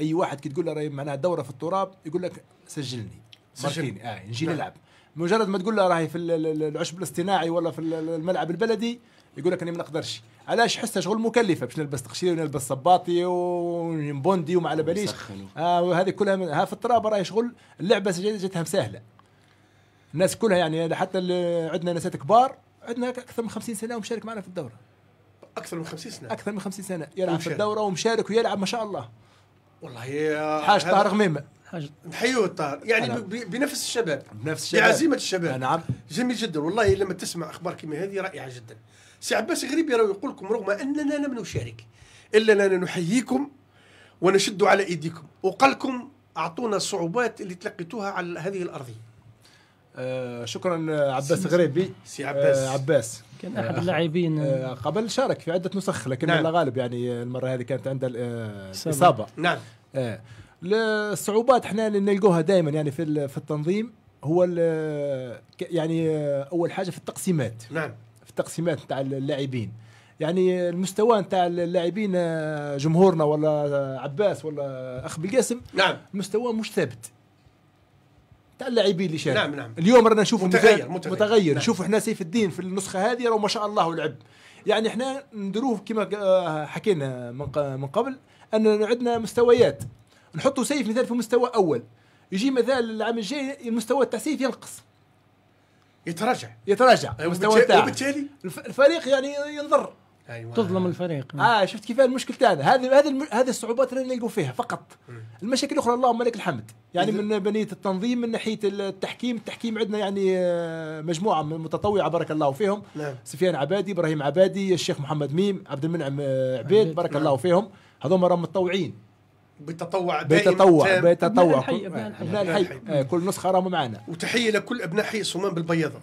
اي واحد كي تقول له راهي معناها دوره في التراب يقول لك سجلني سجلني اه نجي يعني نعم. نلعب مجرد ما تقول له راهي في العشب الاصطناعي ولا في الملعب البلدي يقول لك انا ما نقدرش علاش حسها شغل مكلفه باش نلبس تقشير ونلبس صباطي ونبوندي وما على باليش آه كلها من ها في التراب راهي شغل اللعبه جاتها سهله الناس كلها يعني حتى عندنا ناس كبار عندنا اكثر من 50 سنه ومشارك معنا في الدوره اكثر من 50 سنه اكثر من 50 سنه يلعب ومشارك. في الدوره ومشارك ويلعب ما شاء الله والله يا حاج طارق غميمه نحيوه نحيوا الطار يعني بنفس الشباب بنفس الشباب بعزيمه الشباب نعم جميل جدا والله لما تسمع اخبار كيما هذه رائعه جدا سي عباس غريب يرى يقول لكم رغم اننا لم نشارك الا اننا نحييكم ونشد على ايديكم وقال لكم اعطونا الصعوبات اللي تلقيتوها على هذه الارضيه آه، شكرا عباس غريبي سي عباس آه، عباس كان احد اللاعبين آه، قبل شارك في عده نسخ لكن نعم. على يعني المره هذه كانت عند الاصابه نعم الصعوبات احنا اللي يعني نلقوها دائما يعني في في التنظيم هو يعني اول حاجه في التقسيمات نعم التقسيمات نتاع اللاعبين يعني المستوى نتاع اللاعبين آه، جمهورنا ولا آه، عباس ولا اخ بالقاسم نعم المستوى مش ثابت تاع اللاعبين اللي شارك نعم نعم اليوم رانا نشوف متغير متغير, متغير. نعم. نشوفوا احنا سيف الدين في النسخه هذه راه ما شاء الله لعب يعني احنا نديروه كما آه، حكينا من قبل ان عندنا مستويات نحطوا سيف مثال في مستوى اول يجي مثال العام الجاي المستوى تاع سيف ينقص يتراجع يتراجع أيوة، مستوى بتشي... وبالتالي الفريق يعني ينضر ايوه تظلم الفريق اه شفت كيف المشكله هذا هذه هذه هذه الصعوبات اللي نلقوا فيها فقط مم. المشاكل الاخرى اللهم لك الحمد يعني من بنيه التنظيم من ناحيه التحكيم التحكيم عندنا يعني آه، مجموعه من متطوعه بارك الله فيهم نعم. سفيان عبادي ابراهيم عبادي الشيخ محمد ميم عبد المنعم آه، عبيد بارك نعم. الله فيهم هذوما راهم متطوعين بتطوع بتطوع بتطوع ابناء الحي آه، كل نسخه راهم معنا وتحيه لكل ابناء حي صمام بالبيضه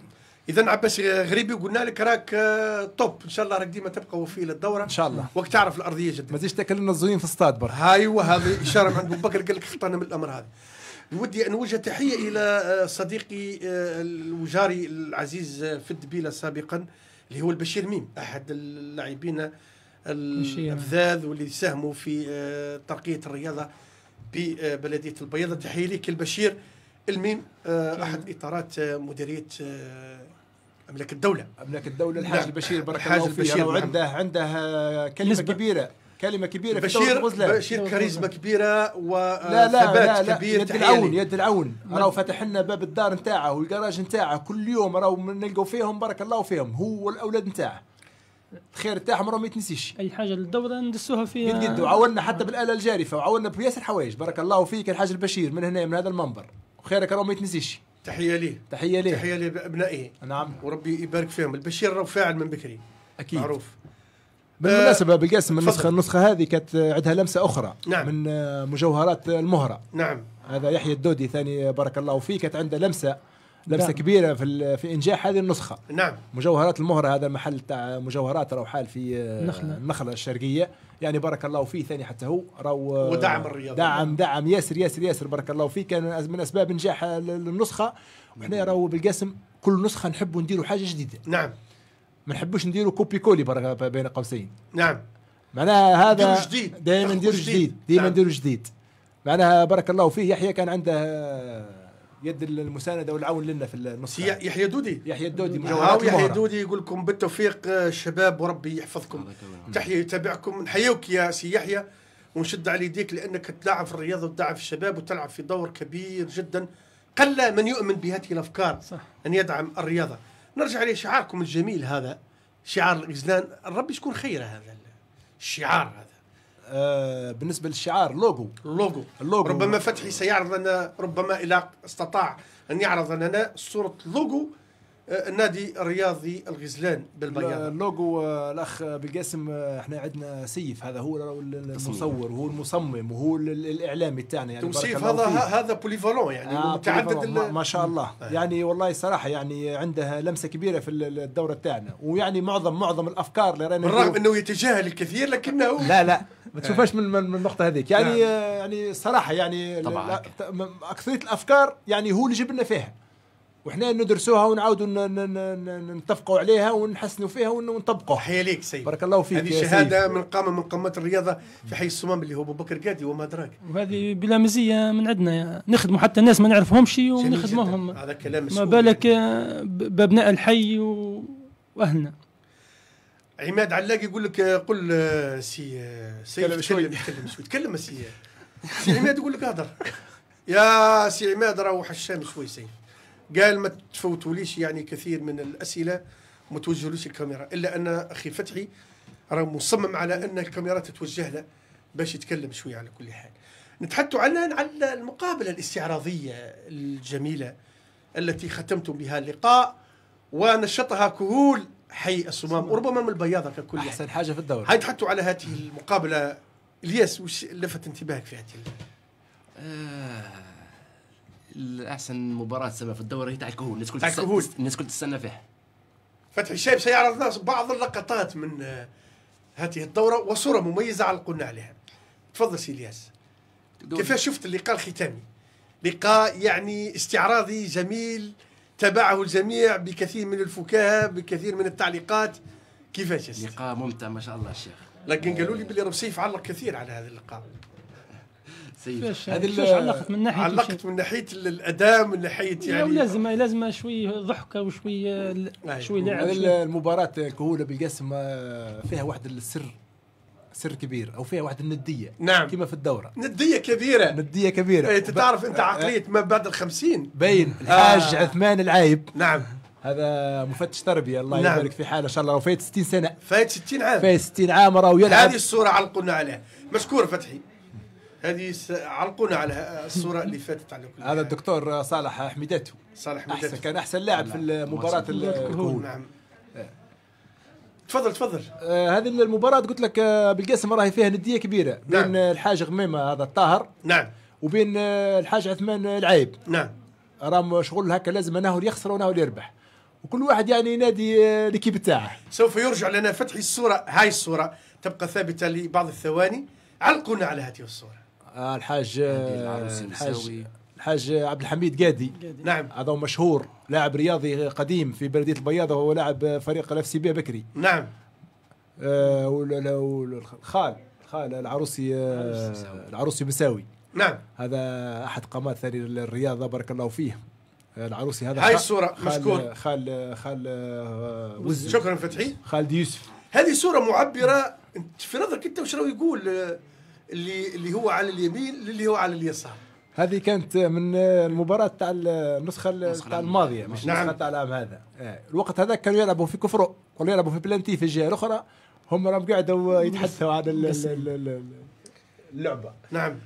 اذا عباس آه، غريبي قلنا لك راك توب آه، ان شاء الله راك ديما تبقى وفي للدوره ان شاء الله وقت تعرف الارضيه جدا ما تجيش تاكل لنا الزوين في الصطاد برك ايوه هذه اشاره من عند بكر قال لك خطانا من الامر هذا ودي ان اوجه تحيه الى صديقي وجاري العزيز في الدبيله سابقا اللي هو البشير ميم احد اللاعبين الافذاذ واللي ساهموا في آه، ترقيه الرياضه ببلديه البيضه تحيه لك البشير الميم آه، احد اطارات آه، مديريه املاك الدوله املاك الدوله الحاج نعم. البشير بارك الله فيه عنده عنده كلمه نسبة. كبيره كلمة كبيرة في بشير بشير كاريزما كبيرة وثبات لا لا لا كبير يد العون يد العون نعم. راهو فاتح لنا باب الدار نتاعه والكراج نتاعه كل يوم راهو نلقوا فيهم بارك الله فيهم هو والاولاد نتاعه الخير تاعهم راه ما يتنسيش اي حاجه للدوله ندسوها فيها قد قد حتى بالاله الجارفه وعاونا بياسر حوايج بارك الله فيك الحاج البشير من هنا من هذا المنبر وخيرك راه ما يتنسيش تحيه ليه تحيه ليه تحيه لابنائه نعم وربي يبارك فيهم البشير راه فاعل من بكري اكيد معروف بالمناسبة آه، بالقاسم النسخة النسخة هذه كانت عندها لمسة أخرى نعم. من آه، مجوهرات المهرة نعم هذا يحيى الدودي ثاني بارك الله فيه كانت عنده لمسة لمسه نعم. كبيره في في انجاح هذه النسخه نعم مجوهرات المهره هذا المحل تاع مجوهرات راهو حال في آه، نخلة. النخله الشرقيه يعني بارك الله فيه ثاني حتى هو راهو آه، ودعم الرياضه دعم دعم ياسر ياسر ياسر بارك الله فيه كان من اسباب نجاح النسخه وحنا راهو بالقسم كل نسخه نحبوا نديروا حاجه جديده نعم ما نحبوش نديروا كوبي كولي بين قوسين نعم معناها هذا دائما نديروا جديد دائما نعم. نديروا جديد معناها بارك الله فيه يحيى كان عنده يد المسانده والعون لنا في النص يحيى دودي يعني. يحيى دودي يحيى دودي يقول لكم بالتوفيق آه، شباب وربي يحفظكم نعم. تحية يتابعكم نحيوك يا سي يحيى ونشد على يديك لانك تلاعب في الرياضه وتلاعب في الشباب وتلعب في دور كبير جدا قل من يؤمن بهذه الافكار صح. ان يدعم الرياضه نرجع لشعاركم الجميل هذا شعار الاجلان ربي شكون خير هذا الشعار هذا آه بالنسبه للشعار لوجو اللوجو اللوجو ربما فتحي سيعرض لنا ربما الى استطاع ان يعرض لنا صوره لوجو آه، النادي الرياضي الغزلان بالبياض اللوجو آه، الاخ آه، بالقاسم احنا عندنا سيف هذا هو المصور وهو المصمم وهو الاعلامي تاعنا يعني سيف هذا هذا بوليفالون يعني آه متعدد ما شاء الله آه. يعني والله صراحه يعني عندها لمسه كبيره في الدوره تاعنا ويعني معظم معظم الافكار اللي رانا بالرغم انه يتجاهل الكثير لكنه لا لا ما تشوفهاش من, من النقطه هذيك يعني نعم. يعني صراحه يعني طبعا اكثريه الافكار يعني هو اللي جبنا فيها وحنا ندرسوها ونعاودوا نتفقوا عليها ونحسنوا فيها ونطبقوا حيا ليك سيد بارك الله فيك هذه شهاده من قامه من قامات الرياضه في حي الصمام اللي هو ابو بكر قادي وما دراك وهذه بلا مزيه من عندنا نخدموا حتى الناس ما نعرفهمش ونخدموهم هذا كلام ما بالك آه، بابناء الحي واهلنا عماد علاق يقول لك آه، قل آه، سي سي تكلم شوي تكلم شوي تكلم سي سي عماد يقول لك اهدر يا سي عماد راهو حشام شوي سيف قال ما تفوتوليش يعني كثير من الاسئله ما توجهولوش الكاميرا الا ان اخي فتحي راه مصمم على ان الكاميرا تتوجه له باش يتكلم شويه على كل حال نتحدث الان على المقابله الاستعراضيه الجميله التي ختمتم بها اللقاء ونشطها كهول حي الصمام وربما من البياضه ككل احسن يعني. حاجه في الدوري تحدثوا على هذه المقابله الياس وش لفت انتباهك في هذه آه الاحسن مباراه سبب في الدوري هي تاع الكهول الناس كل الناس كل تستنى فيها فتحي الشايب سيعرض لنا بعض اللقطات من آه، هذه الدوره وصوره مميزه على قلنا عليها تفضل سي الياس كيف شفت اللقاء الختامي لقاء يعني استعراضي جميل تابعه الجميع بكثير من الفكاهه بكثير من التعليقات كيفاش لقاء ممتع ما شاء الله الشيخ لكن آه. قالوا لي باللي رمسيف علق كثير على هذا اللقاء هذه علقت من ناحيه علقت من ناحيه الاداء من ناحيه يعني لازم لازم شويه ضحكه وشويه أيوة. شويه لعب المباراه كهوله بالقسم آه، فيها واحد السر سر كبير او فيها واحد النديه نعم كما في الدوره نديه كبيره نديه كبيره انت إيه، تعرف انت عقليه آه، ما بعد الخمسين باين آه. الحاج آه. عثمان العايب نعم هذا مفتش تربيه الله نعم. يبارك في حاله ان شاء الله فايت 60 سنه فايت 60 عام فايت 60 عام راهو يلعب هذه الصوره علقوا لنا عليها مشكور فتحي هذه علقونا على الصوره اللي فاتت على كل هذا الدكتور صالح حميداتو صالح حميداتو أحسن كان احسن لاعب في نعم. مباراه نعم. الكهول نعم. نعم تفضل تفضل آه هذه المباراه قلت لك آه بالقاسم راهي فيها نديه كبيره نعم. بين الحاج غميمه هذا الطاهر نعم وبين آه الحاج عثمان آه، العيب نعم راهم شغل هكا لازم ناهر يخسر وناهر يربح وكل واحد يعني ينادي آه، الكيب تاعه سوف يرجع لنا فتح الصوره هاي الصوره تبقى ثابته لبعض الثواني علقونا على هذه الصوره آه الحاج آه، الحاج الحاج عبد الحميد قادي نعم هذا مشهور لاعب رياضي قديم في بلديه البياضه وهو لاعب فريق الاف سي بي بكري نعم آه والخال خال العروسي آه العروسي بساوي نعم هذا احد قامات ثاني الرياضه بارك الله فيه العروسي هذا هاي الصوره مشكور خال خال آه، وز شكرا فتحي خالد يوسف هذه صوره معبره في نظرك انت وش يقول اللي اللي هو على اليمين للي هو على اليسار هذه كانت من المباراة تاع النسخة تاع الماضية مش نعم. تاع العام هذا إيه. الوقت هذا كانوا يلعبوا في كفرو ولا يلعبوا في بلانتي في الجهة الأخرى هم راهم قعدوا يتحدثوا عن اللعبة نعم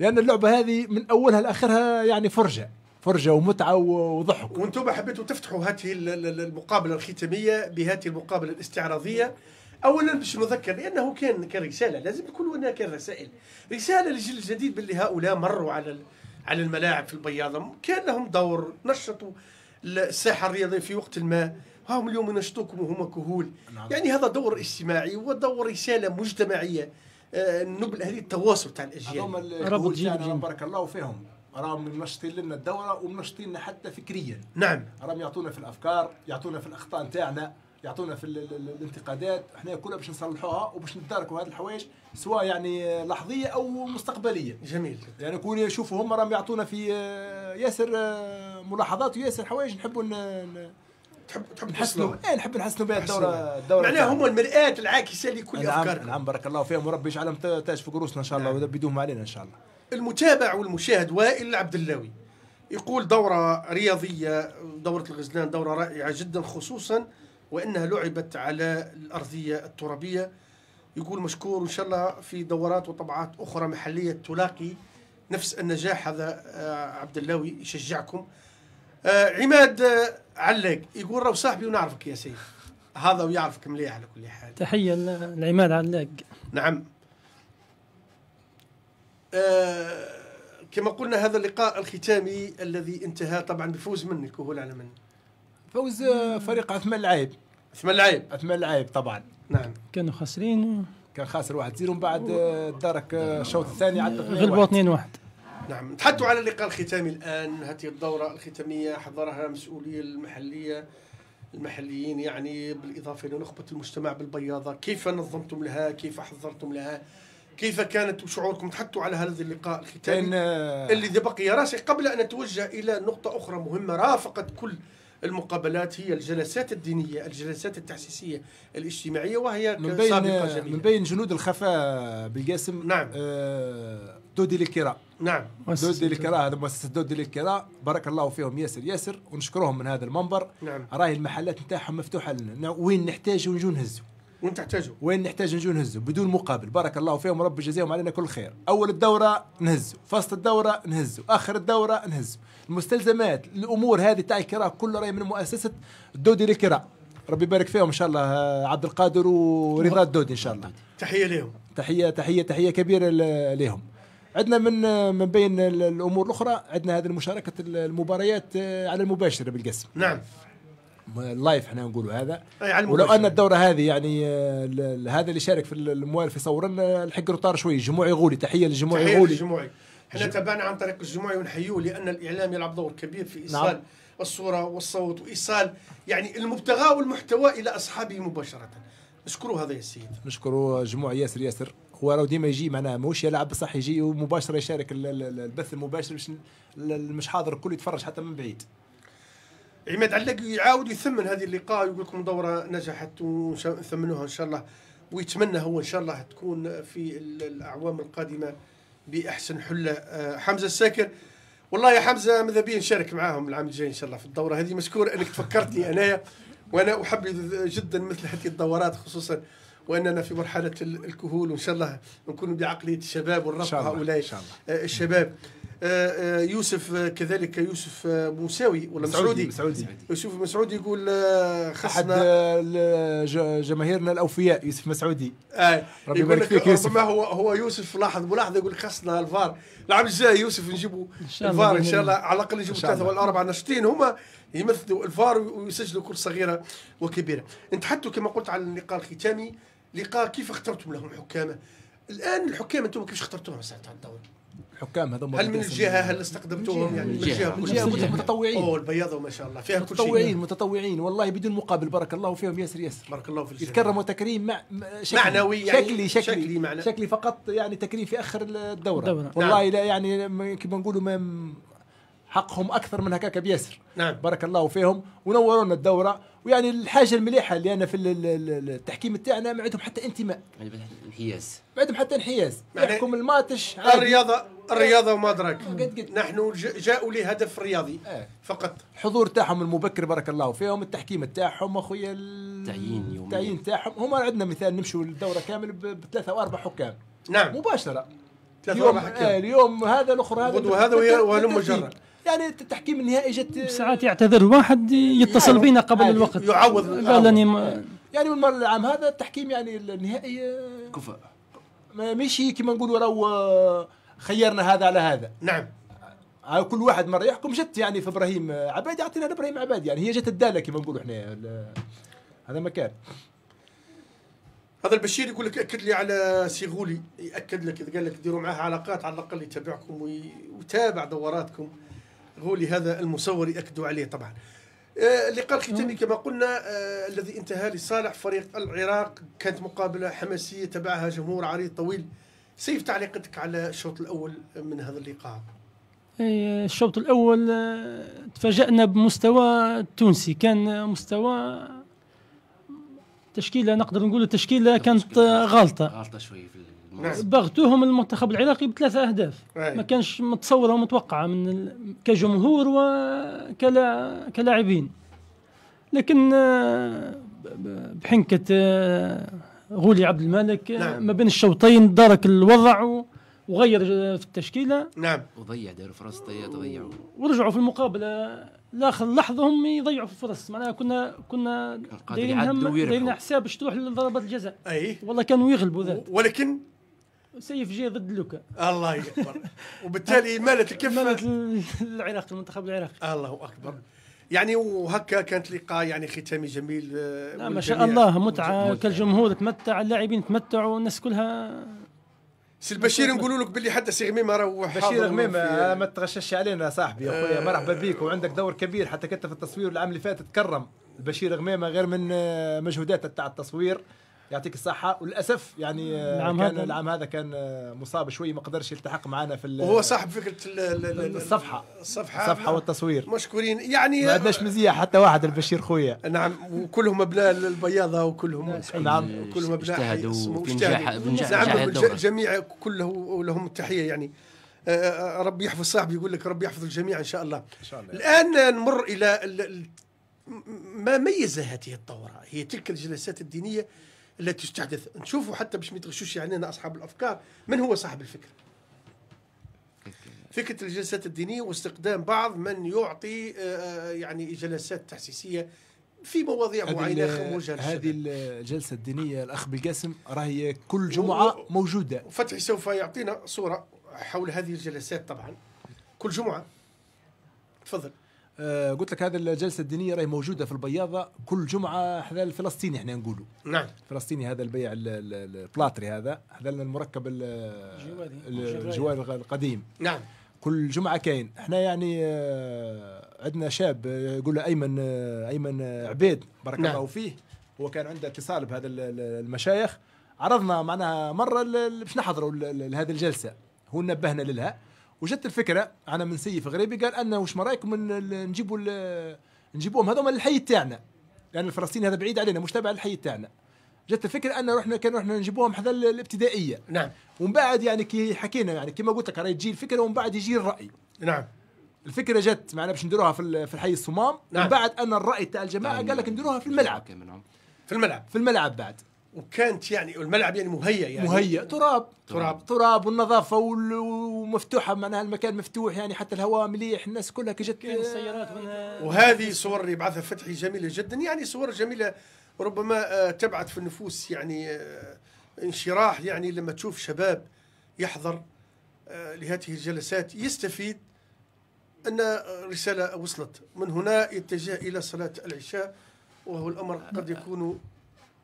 لأن اللعبة هذه من أولها لآخرها يعني فرجة فرجه ومتعه وضحك وانتم حبيتوا تفتحوا هذه المقابله الختاميه بهذه المقابله الاستعراضيه اولا باش نذكر لانه كان كرساله لازم يكون هناك كان رسائل رساله للجيل الجديد باللي هؤلاء مروا على على الملاعب في البياضه كان لهم دور نشطوا الساحه الرياضيه في وقت ما هم اليوم ينشطوكم وهم كهول نعم. يعني هذا دور اجتماعي ودور رساله مجتمعيه آه، نبل هذه التواصل تاع الاجيال رب تاعنا بارك الله فيهم راهم منشطين لنا الدوره ومنشطين حتى فكريا نعم راهم يعطونا في الافكار يعطونا في الاخطاء نتاعنا يعطونا في الانتقادات احنا كلها باش نصلحوها وباش نتداركوا هذه الحوايج سواء يعني لحظيه او مستقبليه جميل يعني كون يشوفوا هم راهم يعطونا في آه، ياسر آه، ملاحظات وياسر حوايج نحبوا تحب تحب نحسنوا ايه نحب نحسنوا بها الدوره الدوره معناها يعني هم المرآة العاكسه لكل نعم، افكارنا نعم بارك الله فيهم وربي يجعلهم تاج في قروسنا ان شاء الله نعم. ويبيدوهم علينا ان شاء الله المتابع والمشاهد وائل عبد اللاوي يقول دورة رياضية دورة الغزلان دورة رائعة جدا خصوصا وانها لعبت على الارضيه الترابيه يقول مشكور وان شاء الله في دورات وطبعات اخرى محليه تلاقي نفس النجاح هذا آه، عبد اللاوي يشجعكم آه، عماد آه، علاق يقول راه صاحبي ونعرفك يا سيف هذا ويعرفك مليح على كل حال تحيه لعماد علاق نعم كما قلنا هذا اللقاء الختامي الذي انتهى طبعا بفوز منك وهو الاعلى منك فوز آه، فريق عثمان العايب عثمان العايب عثمان العايب طبعا نعم كانوا خاسرين كان خاسر واحد زيرو بعد آه، دارك آه، الشوط الثاني عاد غلبوا 2 1 نعم تحدثوا على اللقاء الختامي الان هذه الدوره الختاميه حضرها مسؤوليه المحليه المحليين يعني بالاضافه الى نخبه المجتمع بالبياضه كيف نظمتم لها كيف حضرتم لها كيف كانت شعوركم تحدثوا على هذا اللقاء الختامي الذي بقي راسي قبل ان اتوجه الى نقطه اخرى مهمه رافقت كل المقابلات هي الجلسات الدينية الجلسات التحسيسية الاجتماعية وهي من بين سابقة جميلة من بين جنود الخفاء بالقاسم نعم آه دودي للكراء نعم دودي للكراء هذا مؤسسة دودي للكراء بارك الله فيهم ياسر ياسر ونشكرهم من هذا المنبر نعم راهي المحلات نتاعهم مفتوحة لنا وين نحتاج ونجو نهزوا وين تحتاجوا وين نحتاج نجو نهزوا بدون مقابل بارك الله فيهم ورب جزاهم علينا كل خير اول الدوره نهزوا فصل الدوره نهزوا اخر الدوره نهزوا المستلزمات الامور هذه تاع الكراء كل راهي من مؤسسه الدودي للكراء ربي يبارك فيهم ان شاء الله آه، عبد القادر ورضا الدودي ان شاء الله تحيه لهم تحيه تحيه تحيه كبيره لهم عندنا من آه، من بين الامور الاخرى عندنا هذه المشاركه المباريات آه، على المباشر بالقسم نعم اللايف احنا نقولوا هذا ولو ان الدوره هذه يعني هذا اللي شارك في الموالف يصور لنا الحق رطار شوي جموعي غولي تحيه للجموعي غولي تحيه للجموعي احنا تابعنا عن طريق الجمعيه ونحيوه لان الاعلام يلعب دور كبير في نعم. ايصال نعم. الصوره والصوت وايصال يعني المبتغى والمحتوى الى اصحابه مباشره نشكروا هذا يا سيد نشكروا جموع ياسر ياسر هو راه ديما يجي معناها ماهوش يلعب بصح يجي ومباشره يشارك البث المباشر باش مش حاضر الكل يتفرج حتى من بعيد عماد علق يعاود يثمن هذه اللقاء ويقول لكم دوره نجحت ونثمنوها ان شاء الله ويتمنى هو ان شاء الله تكون في الاعوام القادمه باحسن حله آه، حمزه الساكر والله يا حمزه ماذا بيا نشارك معاهم العام الجاي ان شاء الله في الدوره هذه مشكور انك تفكرتني انايا وانا احب جدا مثل هذه الدورات خصوصا واننا في مرحله الكهول وان شاء الله نكون بعقليه الشباب ونرفق هؤلاء إن شاء الله. آه، الشباب آه، آه، يوسف آه، كذلك يوسف موساوي ولا مسعودي مسعودي يوسف مسعودي يقول خصنا احد جماهيرنا الاوفياء يوسف مسعودي ربي يبارك فيك يوسف ربما هو هو يوسف لاحظ ملاحظه يقول خصنا الفار العام الجاي يوسف نجيبوا الفار ان شاء الله على الاقل نجيبوا ثلاثه ولا اربعه ناشطين هما يمثلوا الفار ويسجلوا كل صغيره وكبيره انت حتى كما قلت على اللقاء الختامي لقاء كيف اخترتم لهم حكامه الان الحكام انتم كيفاش اخترتوهم ساعه الدوري الحكام هذا هل من الجهه هل استقدمتوهم يعني من الجهه من متطوعين اوه البياضه ما شاء الله فيها كل شيء متطوعين متطوعين والله بدون مقابل بارك الله فيهم ياسر ياسر بارك الله في الجهة. يتكرموا تكريم مع شكلي معنوي يعني شكلي شكلي شكلي, معنى. شكلي فقط يعني تكريم في اخر الدوره, دورة. والله نعم. لا يعني كما نقولوا حقهم اكثر من هكاك بياسر نعم بارك الله فيهم ونورونا الدوره ويعني الحاجه المليحه اللي انا في التحكيم تاعنا ما عندهم حتى انتماء يعني انحياز ما عندهم حتى انحياز يعني يحكم الماتش الرياضه الرياضه وما ادراك نحن جاءوا لهدف رياضي إيه. فقط حضور تاعهم المبكر بارك الله فيهم التحكيم تاعهم اخويا التعيين يوميا التعيين تاعهم هما عندنا مثال نمشوا الدوره كامل بثلاثه واربع حكام نعم مباشره ثلاثه واربع آه إيه، اليوم هذا الاخر هذا غدوه هذا وهلم جرى يعني التحكيم النهائي جت ساعات يعتذر واحد يتصل يعني بينا قبل الوقت يعوض قال يعني والمره العام هذا التحكيم يعني النهائي كفاءه ماشي كما نقولوا راهو خيرنا هذا على هذا نعم آه، كل واحد مره يحكم جت يعني في ابراهيم آه، عبادي اعطينا ابراهيم عبادي يعني هي جت الداله كما نقولوا احنا هذا مكان هذا البشير يقول لك اكد لي على سيغولي ياكد لك اذا قال لك ديروا معاه علاقات على الاقل يتابعكم ويتابع دوراتكم غولي هذا المصور ياكدوا عليه طبعا اللقاء آه، الختامي كما قلنا الذي انتهى لصالح فريق العراق كانت مقابله حماسيه تبعها جمهور عريض طويل سيف تعليقتك على الشوط الاول من هذا اللقاء الشوط الاول آه، تفاجأنا بمستوى التونسي كان مستوى تشكيله نقدر نقول التشكيله كانت آه، غلطه غلطه شويه في نعم. بغتوهم المنتخب العراقي بثلاثة أهداف ما كانش متصورة ومتوقعة من ال... كجمهور وكلاعبين لكن آه، بحنكة غولي عبد الملك نعم. ما بين الشوطين درك الوضع وغير في التشكيله نعم وضيع داروا فرص ضيعوا ورجعوا في المقابله لاخر لحظه هم يضيعوا في الفرص معناها كنا كنا دايرين هم دايرين حساب باش تروح لضربات الجزاء اي والله كانوا يغلبوا ذات ولكن سيف جاي ضد لوكا الله يكبر وبالتالي مالت الكفه مالت العراق المنتخب العراقي الله اكبر يعني وهكا كانت لقاء يعني ختامي جميل آه، ما شاء الله متعه كالجمهور تمتع اللاعبين تمتعوا الناس كلها سي البشير نقولوا لك باللي حتى سي غميمه راهو بشير غميمه آه، ما تغشش علينا يا صاحبي يا خويا آه. مرحبا بيك وعندك دور كبير حتى كنت في التصوير العام اللي فات تكرم البشير غميمه غير من مجهوداته تاع التصوير يعطيك الصحه وللاسف يعني آه، العام كان هذا العام هذا كان آه، مصاب شوي ما قدرش يلتحق معنا في وهو صاحب فكره الصفحه الصفحه الصفحه والتصوير مشكورين يعني ما عندناش مزيه حتى واحد البشير خويا نعم وكلهم ابناء البياضه وكلهم نعم وكلهم ابناء اجتهدوا نعم، جميع كله لهم التحيه يعني آه، ربي يحفظ صاحبي يقول لك ربي يحفظ الجميع ان شاء الله ان شاء الله الان نمر الى ما ميز هذه الدوره هي تلك الجلسات الدينيه التي تستحدث نشوفوا حتى باش ما يتغشوش يعني اصحاب الافكار من هو صاحب الفكره فكره الجلسات الدينيه واستقدام بعض من يعطي آه، آه، يعني جلسات تحسيسيه في مواضيع معينه موجهه هذه الجلسه الدينيه الاخ بالقاسم راهي كل جمعه موجوده فتحي سوف يعطينا صوره حول هذه الجلسات طبعا كل جمعه تفضل آه، قلت لك هذه الجلسه الدينيه راهي موجوده في البياضه كل جمعه حذا الفلسطيني احنا نقولوا نعم فلسطيني هذا البيع البلاطري هذا هذا المركب الجواري القديم نعم كل جمعه كاين احنا يعني آه، عندنا شاب آه، يقول له ايمن ايمن عبيد بارك نعم. الله فيه هو كان عنده اتصال بهذا المشايخ عرضنا معناها مره باش نحضروا لهذه الجلسه هو نبهنا لها وجت الفكره انا من سيف غريبي قال انا وش ما رايكم نجيبوا نجيبوهم هذوما للحي تاعنا لان الفلسطيني هذا بعيد علينا مش تابع للحي تاعنا جت الفكره ان رحنا كان رحنا نجيبوهم حدا الابتدائيه نعم ومن بعد يعني كي حكينا يعني كما قلت لك راهي تجي الفكره ومن بعد يجي الراي نعم الفكره جت معنا باش نديروها في في الحي الصمام نعم. من بعد ان الراي تاع الجماعه قال لك نديروها في الملعب نعم. في الملعب في الملعب بعد وكانت يعني الملعب يعني مهيأ يعني مهيأ تراب تراب تراب والنظافه ومفتوحه معناها المكان مفتوح يعني حتى الهواء مليح الناس كلها كي جت السيارات وهذه صور اللي بعثها فتحي جميله جدا يعني صور جميله ربما آه، تبعث في النفوس يعني آه، انشراح يعني لما تشوف شباب يحضر آه، لهذه الجلسات يستفيد ان رساله وصلت من هنا يتجه الى صلاه العشاء وهو الامر قد يكون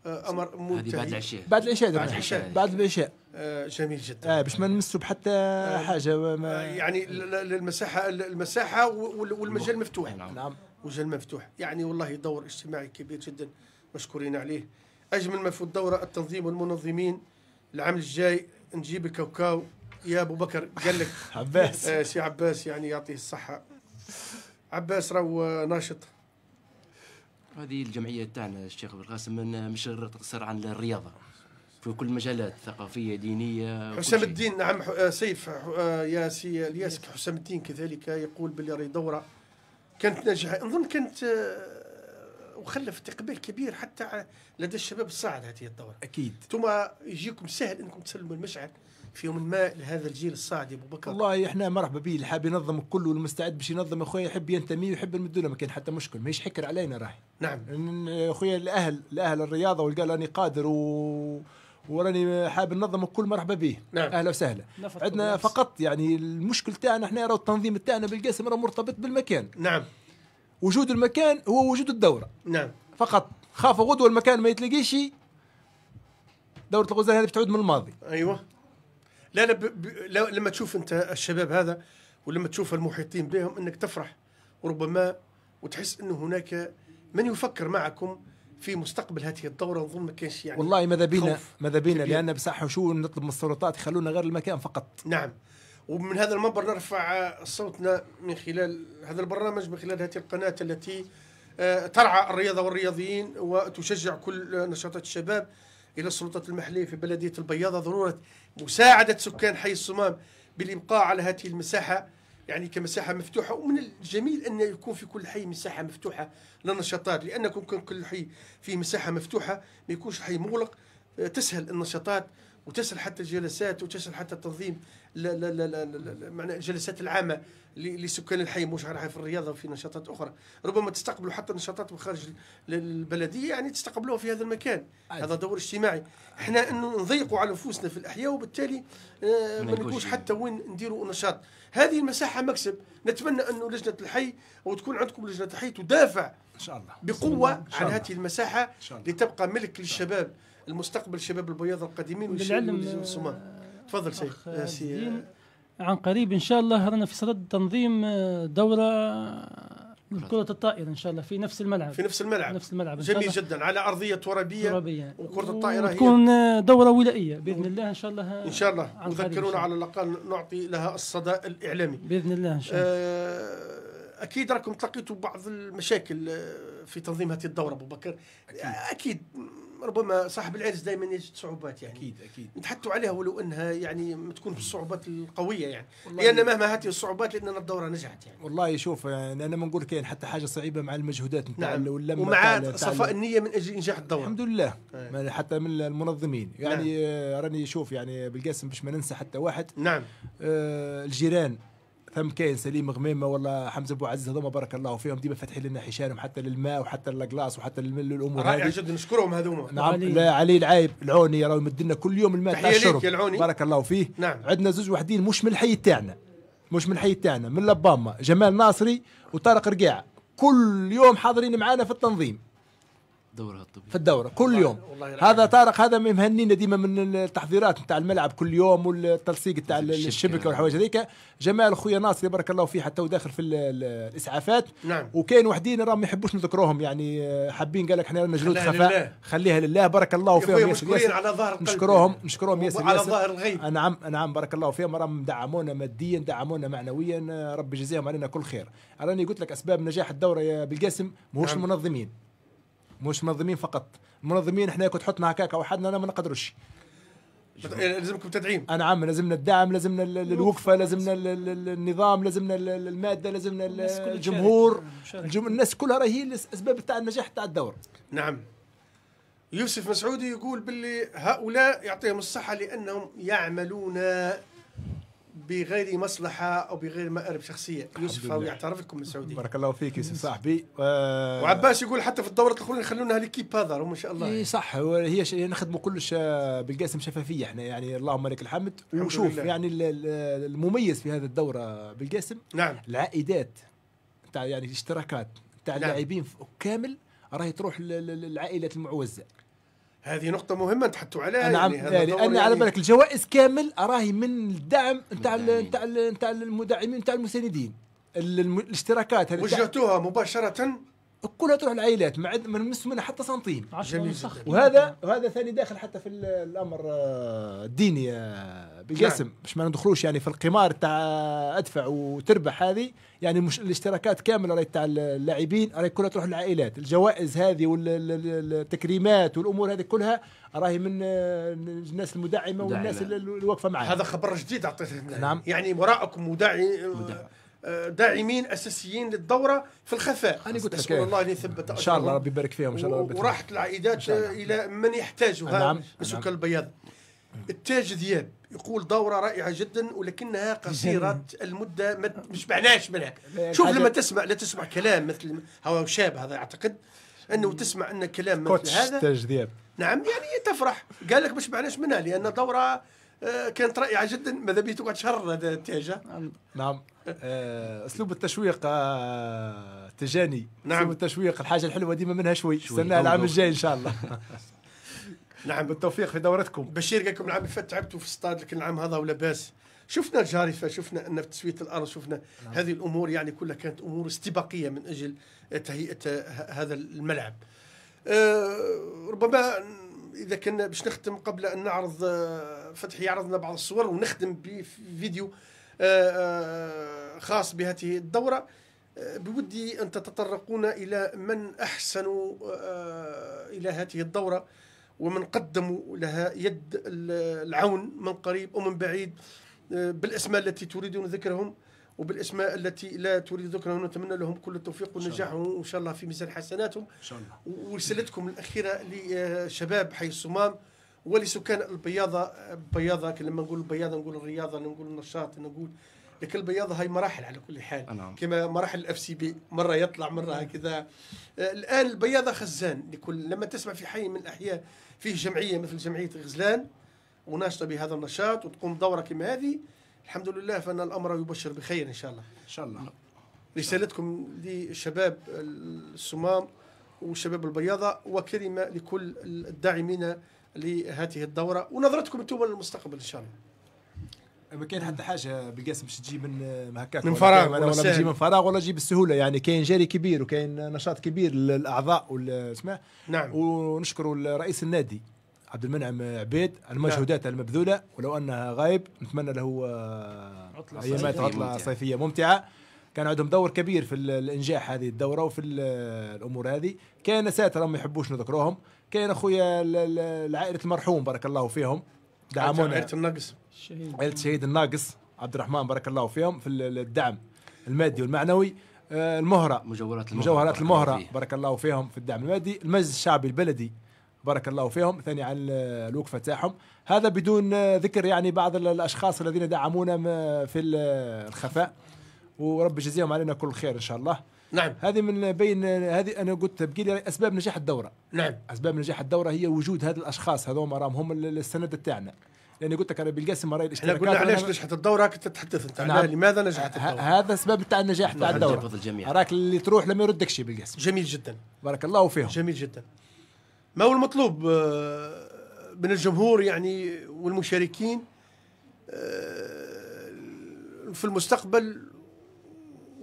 آه، امر منتهي بعد العشاء بعد العشاء بعد العشاء بعد العشاء جميل جدا اه باش ما نمسوا بحتى آه حاجه ما آه، يعني المساحه المساحه نعم. والمجال مفتوح نعم. نعم مجال مفتوح يعني والله دور اجتماعي كبير جدا مشكورين عليه اجمل ما في الدوره التنظيم والمنظمين العام الجاي نجيب الكاوكاو يا ابو بكر قال لك عباس آه سي عباس يعني يعطيه الصحه عباس راهو ناشط هذه الجمعيه تاعنا الشيخ من مش تقصر عن الرياضه في كل المجالات ثقافيه دينيه حسام الدين نعم آه، سيف آه، يا سي الياسك حسام الدين كذلك يقول باللي راهي دوره كانت ناجحه نظن كانت آه، وخلفت اقبال كبير حتى لدى الشباب الصاعد هذه الدوره اكيد ثم يجيكم سهل انكم تسلموا المشعل في يوم ما لهذا الجيل الصاعد يا ابو بكر والله احنا مرحبا به اللي حاب ينظم كله والمستعد باش ينظم اخويا يحب ينتمي ويحب نمد له ما كان حتى مشكل ماهيش حكر علينا راهي نعم اخويا الاهل الاهل الرياضه والقال راني قادر و وراني حاب ننظم الكل مرحبا به نعم. اهلا وسهلا عندنا فقط يعني المشكل تاعنا احنا راه التنظيم تاعنا بالقاسم راه مرتبط بالمكان نعم وجود المكان هو وجود الدوره نعم فقط خاف غدوه المكان ما يتلاقيش دوره الغزال هذه بتعود من الماضي ايوه لا لا, ب... لا لما تشوف انت الشباب هذا ولما تشوف المحيطين بهم انك تفرح وربما وتحس انه هناك من يفكر معكم في مستقبل هذه الدوره نظن ما كانش يعني والله ماذا بينا ماذا بينا لان بصح شو نطلب من السلطات يخلونا غير المكان فقط نعم ومن هذا المنبر نرفع صوتنا من خلال هذا البرنامج من خلال هذه القناه التي آه، ترعى الرياضه والرياضيين وتشجع كل نشاطات الشباب إلى السلطات المحلية في بلدية البياضة ضرورة مساعدة سكان حي الصمام بالإبقاء على هذه المساحة يعني كمساحة مفتوحة ومن الجميل أن يكون في كل حي مساحة مفتوحة للنشاطات لأنكم كل حي فيه مساحة مفتوحة ما يكونش حي مغلق تسهل النشاطات وتسهل حتى الجلسات وتسهل حتى التنظيم لا لا لا لا لا معنى الجلسات العامه لسكان الحي مش غير في الرياضه وفي نشاطات اخرى ربما تستقبلوا حتى نشاطات من خارج البلديه يعني تستقبلوها في هذا المكان عادي. أيوة. هذا دور اجتماعي احنا انه نضيقوا على نفوسنا في الاحياء وبالتالي آه، ما نقولوش إيه. حتى وين نديروا نشاط هذه المساحه مكسب نتمنى انه لجنه الحي او تكون عندكم لجنه الحي تدافع ان شاء الله بقوه إن شاء الله. عن هذه المساحه لتبقى ملك للشباب المستقبل شباب البياض القادمين للعلم الصمام آه، تفضل سي عن قريب ان شاء الله رانا في صدد تنظيم آه، دوره كرة الطائرة إن شاء الله في نفس الملعب في نفس الملعب نفس الملعب إن شاء الله. جميل جدا على أرضية ترابية ترابية وكرة الطائرة تكون آه، دورة ولائية بإذن الله إن شاء الله إن شاء الله نذكرون على الأقل نعطي لها الصدى الإعلامي بإذن الله إن شاء الله آه اكيد راكم تلقيتوا بعض المشاكل آه، في تنظيم هذه الدوره ابو بكر اكيد, أكيد ربما صاحب العرس دائما يجد صعوبات يعني اكيد اكيد نتحدثوا عليها ولو انها يعني ما تكون بالصعوبات القويه يعني لان مهما هذه الصعوبات لان الدوره نجحت يعني والله شوف يعني انا ما نقول كاين حتى حاجه صعيبه مع المجهودات نتاع نعم. ومع صفاء النيه من اجل انجاح الدوره الحمد لله أي. نعم. يعني حتى من المنظمين يعني نعم. آه، راني شوف يعني بالقاسم باش ما ننسى حتى واحد نعم آه الجيران ثم كاين سليم غميمه ولا حمزه ابو عز هذوما بارك الله فيهم ديما فاتحين لنا حشانهم حتى للماء وحتى للقلاص وحتى للامور هذه جدا نشكرهم هذوما نعم علي. لا علي العايب العوني راه يمد لنا كل يوم الماء تاع الشرب بارك الله فيه نعم عندنا زوج وحدين مش من الحي تاعنا مش من الحي تاعنا من لباما جمال ناصري وطارق رقيعه كل يوم حاضرين معانا في التنظيم الدورة الطبية في الدورة كل يوم هذا طارق هذا مهنينا ديما من التحضيرات نتاع الملعب كل يوم والتلصيق نتاع الشبكه والحوايج هذيك جمال خويا ناصر بارك الله فيه حتى وداخل في الاسعافات نعم وكاين وحدين راهم ما يحبوش نذكروهم يعني حابين قال لك احنا رانا جنود خفاء خليها لله بارك الله فيهم ياسر ياسر على ظهر نشكروهم نشكروهم ياسر على ظهر الغيب نعم نعم بارك الله فيهم راهم دعمونا ماديا دعمونا معنويا ربي يجزيهم علينا كل خير راني قلت لك اسباب نجاح الدوره يا بالقاسم ماهوش نعم. المنظمين مش منظمين فقط منظمين احنا كنت تحطنا هكاك وحدنا انا ما نقدروش لازمكم تدعيم انا عم لازمنا الدعم لازمنا الوقفه لازمنا النظام لازمنا الماده لازمنا الجمهور الناس كلها راهي الاسباب تاع النجاح تاع الدور نعم يوسف مسعودي يقول باللي هؤلاء يعطيهم الصحه لانهم يعملون بغير مصلحه او بغير مآرب شخصيه يوسف هو يعترف لكم من السعوديه بارك الله فيك يوسف صاحبي و... وعباس يقول حتى في الدوره الاخرى خلونا ليكيب هذا ما شاء الله اي صح هي ش... يعني نخدموا كلش آه، بالقاسم شفافيه احنا يعني اللهم لك الحمد وشوف يعني المميز في هذه الدوره بالقاسم نعم العائدات تاع يعني الاشتراكات تاع نعم. اللاعبين كامل راهي تروح للعائلات المعوزه هذه نقطة مهمة تحطوا عليها نعم يعني لأن يعني على بالك الجوائز كامل راهي من الدعم نتاع نتاع نتاع المدعمين نتاع المساندين الاشتراكات وجهتوها مباشرة كلها تروح العائلات ما عد من نمس منها حتى سنتيم جميل وهذا وهذا ثاني داخل حتى في الامر آه، الديني يا آه، بقاسم نعم. باش ما ندخلوش يعني في القمار تاع آه، ادفع وتربح هذه يعني مش الاشتراكات كامله راهي تاع اللاعبين راهي كلها تروح للعائلات الجوائز هذه والتكريمات والامور هذه كلها راهي من الناس المدعمه والناس اللي واقفه هذا خبر جديد اعطيته نعم يعني وراءكم مدعي مدعم. داعمين اساسيين للدوره في الخفاء انا قلت لك الله ان يثبت ان شاء الله ربي يبارك فيهم ان شاء الله ربي وراحت العائدات الى من يحتاجها نعم. نعم. البياض التاج ذياب يقول دورة رائعة جدا ولكنها قصيرة المدة ما معناش منها شوف لما تسمع لا تسمع كلام مثل هو شاب هذا اعتقد انه تسمع ان كلام مثل هذا التاج ذياب نعم يعني تفرح قال لك مش معناش منها لان دورة آه، كانت رائعه جدا ماذا به تقعد شهر التاجه نعم آه، اسلوب التشويق آه، تجاني نعم اسلوب التشويق الحاجه الحلوه ديما منها شوي استناها العام الجاي ان شاء الله نعم بالتوفيق في دورتكم بشير قال لكم العام اللي فات تعبتوا في الصطاد لكن العام هذا ولا باس شفنا الجارفه شفنا ان في تسويه الارض شفنا نعم. هذه الامور يعني كلها كانت امور استباقيه من اجل تهيئه هذا الملعب أه ربما اذا كنا باش نختم قبل ان نعرض آه، فتحي يعرضنا بعض الصور ونختم بفيديو آه، آه، خاص بهذه الدوره بودي ان تتطرقون الى من احسنوا الى هذه الدوره ومن قدموا لها يد العون من قريب ومن بعيد بالاسماء التي تريدون ذكرهم وبالاسماء التي لا تريد ذكرها نتمنى لهم كل التوفيق والنجاح وان شاء الله في ميزان حسناتهم ان شاء الله ورسالتكم الاخيره لشباب حي الصمام ولسكان البياضه البياضه لما نقول البياضه نقول الرياضه نقول النشاط نقول لكن البياضه هاي مراحل على كل حال نعم. كما مراحل الاف سي بي مره يطلع مره هكذا الان البياضه خزان لكل لما تسمع في حي من الاحياء فيه جمعيه مثل جمعيه غزلان وناشطه بهذا النشاط وتقوم دوره كما هذه الحمد لله فان الامر يبشر بخير ان شاء الله ان شاء الله رسالتكم لشباب الصمام وشباب البياضه وكلمه لكل الداعمين لهذه الدوره ونظرتكم انتم للمستقبل ان شاء الله ما كاين حتى حاجه بالقاسم باش تجي من هكاك من فراغ ولا, ولا تجي من فراغ ولا تجي بالسهوله يعني كاين جري كبير وكاين نشاط كبير للاعضاء والاسماء نعم ونشكروا رئيس النادي عبد المنعم عبيد المجهودات نعم. المبذولة ولو أنها غايب نتمنى له آه، عطلة أيامات عطلة صيفية ممتعة كان عندهم دور كبير في الانجاح هذه الدوره وفي الامور هذه كاين ساتر ما يحبوش نذكروهم كاين اخويا العائله المرحوم بارك الله فيهم دعمونا عائله الناقص عائله الشهيد الناقص عبد الرحمن بارك الله فيهم في الدعم المادي والمعنوي آه، المهره مجوهرات المهره مجوهرات المهره بارك الله فيهم في الدعم المادي المجلس الشعبي البلدي بارك الله فيهم ثاني على الوقفه تاعهم هذا بدون ذكر يعني بعض الاشخاص الذين دعمونا في الخفاء ورب يجزيهم علينا كل خير ان شاء الله نعم هذه من بين هذه انا قلت بقي لي اسباب نجاح الدوره نعم اسباب نجاح الدوره هي وجود هذه الاشخاص هذوما راهم هم السند تاعنا لاني قلت لك انا بالقاسم راي الاشتراكات احنا قلنا علاش نجحت الدوره كنت تتحدث انت نعم. لماذا نجحت الدوره هذا سبب تاع النجاح تاع الدوره راك اللي تروح لما يردكش بالقاسم جميل جدا بارك الله فيهم جميل جدا ما هو المطلوب آه، من الجمهور يعني والمشاركين آه، في المستقبل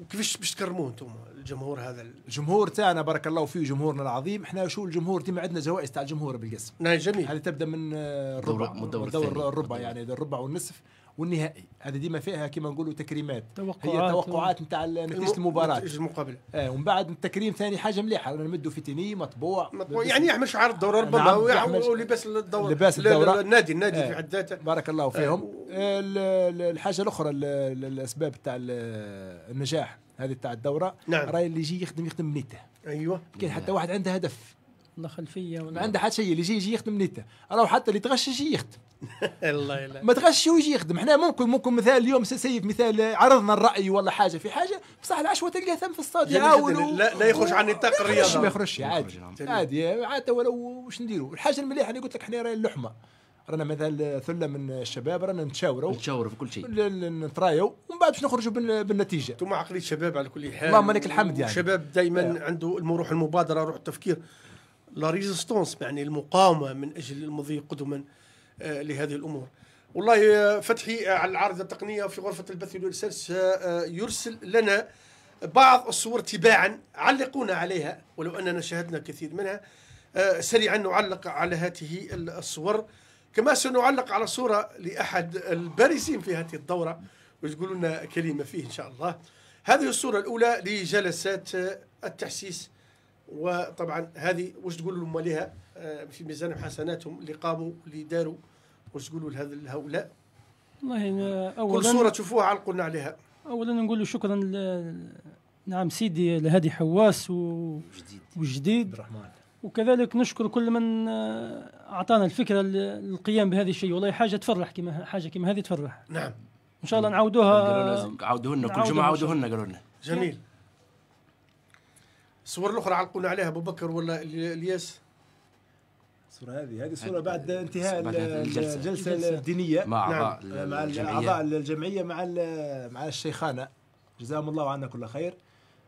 وكيفاش باش تكرموه انتم الجمهور هذا الجمهور تاعنا بارك الله فيه جمهورنا العظيم احنا شو الجمهور ديما عندنا جوائز تاع الجمهور بالقسم نعم جميل هذه تبدا من الربع الدور الربع الربع يعني الربع والنصف والنهائي هذا ديما فيها كما نقولوا تكريمات توقعات هي توقعات نتاع نتيجه المباراه نتيجه المقابله اه ومن بعد التكريم ثاني حاجه مليحه نمدوا تيني مطبوع مطبوع يعني يحمل شعار الدوره آه، ربما نعم، ولباس الدوره لباس الدوره النادي النادي آه في حد ذاته بارك الله فيهم آه, آه، الحاجه الاخرى الاسباب تاع النجاح هذه تاع الدوره نعم راي اللي يجي يخدم يخدم نيته ايوه كاين حتى واحد عنده هدف لا خلفيه ولا ما عنده حتى شيء اللي يجي يجي يخدم نيته راهو حتى اللي تغش يجي يخدم الله يلا ما تغش ويجي يخدم احنا ممكن ممكن مثال اليوم سيف مثال عرضنا الراي ولا حاجه في حاجه بصح العشوه تلقاه ثم في الصاد يعني يعاونوا لا, لا يخرج عن نطاق الرياضه ما يخرجش عادي عادي عادي ولو واش نديروا الحاجه المليحه اللي قلت لك احنا راهي اللحمه رانا مثلا ثله من الشباب رانا نتشاوروا نتشاوروا في كل شيء نترايو ومن بعد باش نخرجوا بالنتيجه انتم عقليه الشباب على كل حال اللهم لك الحمد يعني الشباب دائما عنده روح المبادره روح التفكير لا ريزيستونس يعني المقاومه من اجل المضي قدما آه، لهذه الامور والله آه، فتحي آه، على العارضه التقنيه في غرفه البث والارسال يرسل لنا بعض الصور تباعا علقونا عليها ولو اننا شاهدنا كثير منها سريعا نعلق على هذه الصور كما سنعلق على صوره لاحد البارزين في هذه الدوره ويقول لنا كلمه فيه ان شاء الله هذه الصوره الاولى لجلسات التحسيس وطبعا هذه واش تقول لهم لها في ميزان حسناتهم اللي قاموا اللي داروا واش تقولوا لهذا هؤلاء والله اولا كل صوره تشوفوها علقوا عليها اولا نقول شكرا ل... نعم سيدي لهادي حواس و... وجديد وجديد الرحمن وكذلك نشكر كل من اعطانا الفكره للقيام بهذا الشيء والله حاجه تفرح كما حاجه كما هذه تفرح نعم ان شاء الله نعاودوها لنا كل جمعه لنا قالوا لنا جميل الصور الاخرى علقونا عليها ابو بكر ولا الياس الصوره هذه هذه الصوره بعد انتهاء الجلسه, الجلسة الدينيه مع نعم مع اعضاء الجمعيه مع مع الشيخانه جزاهم الله عنا كل خير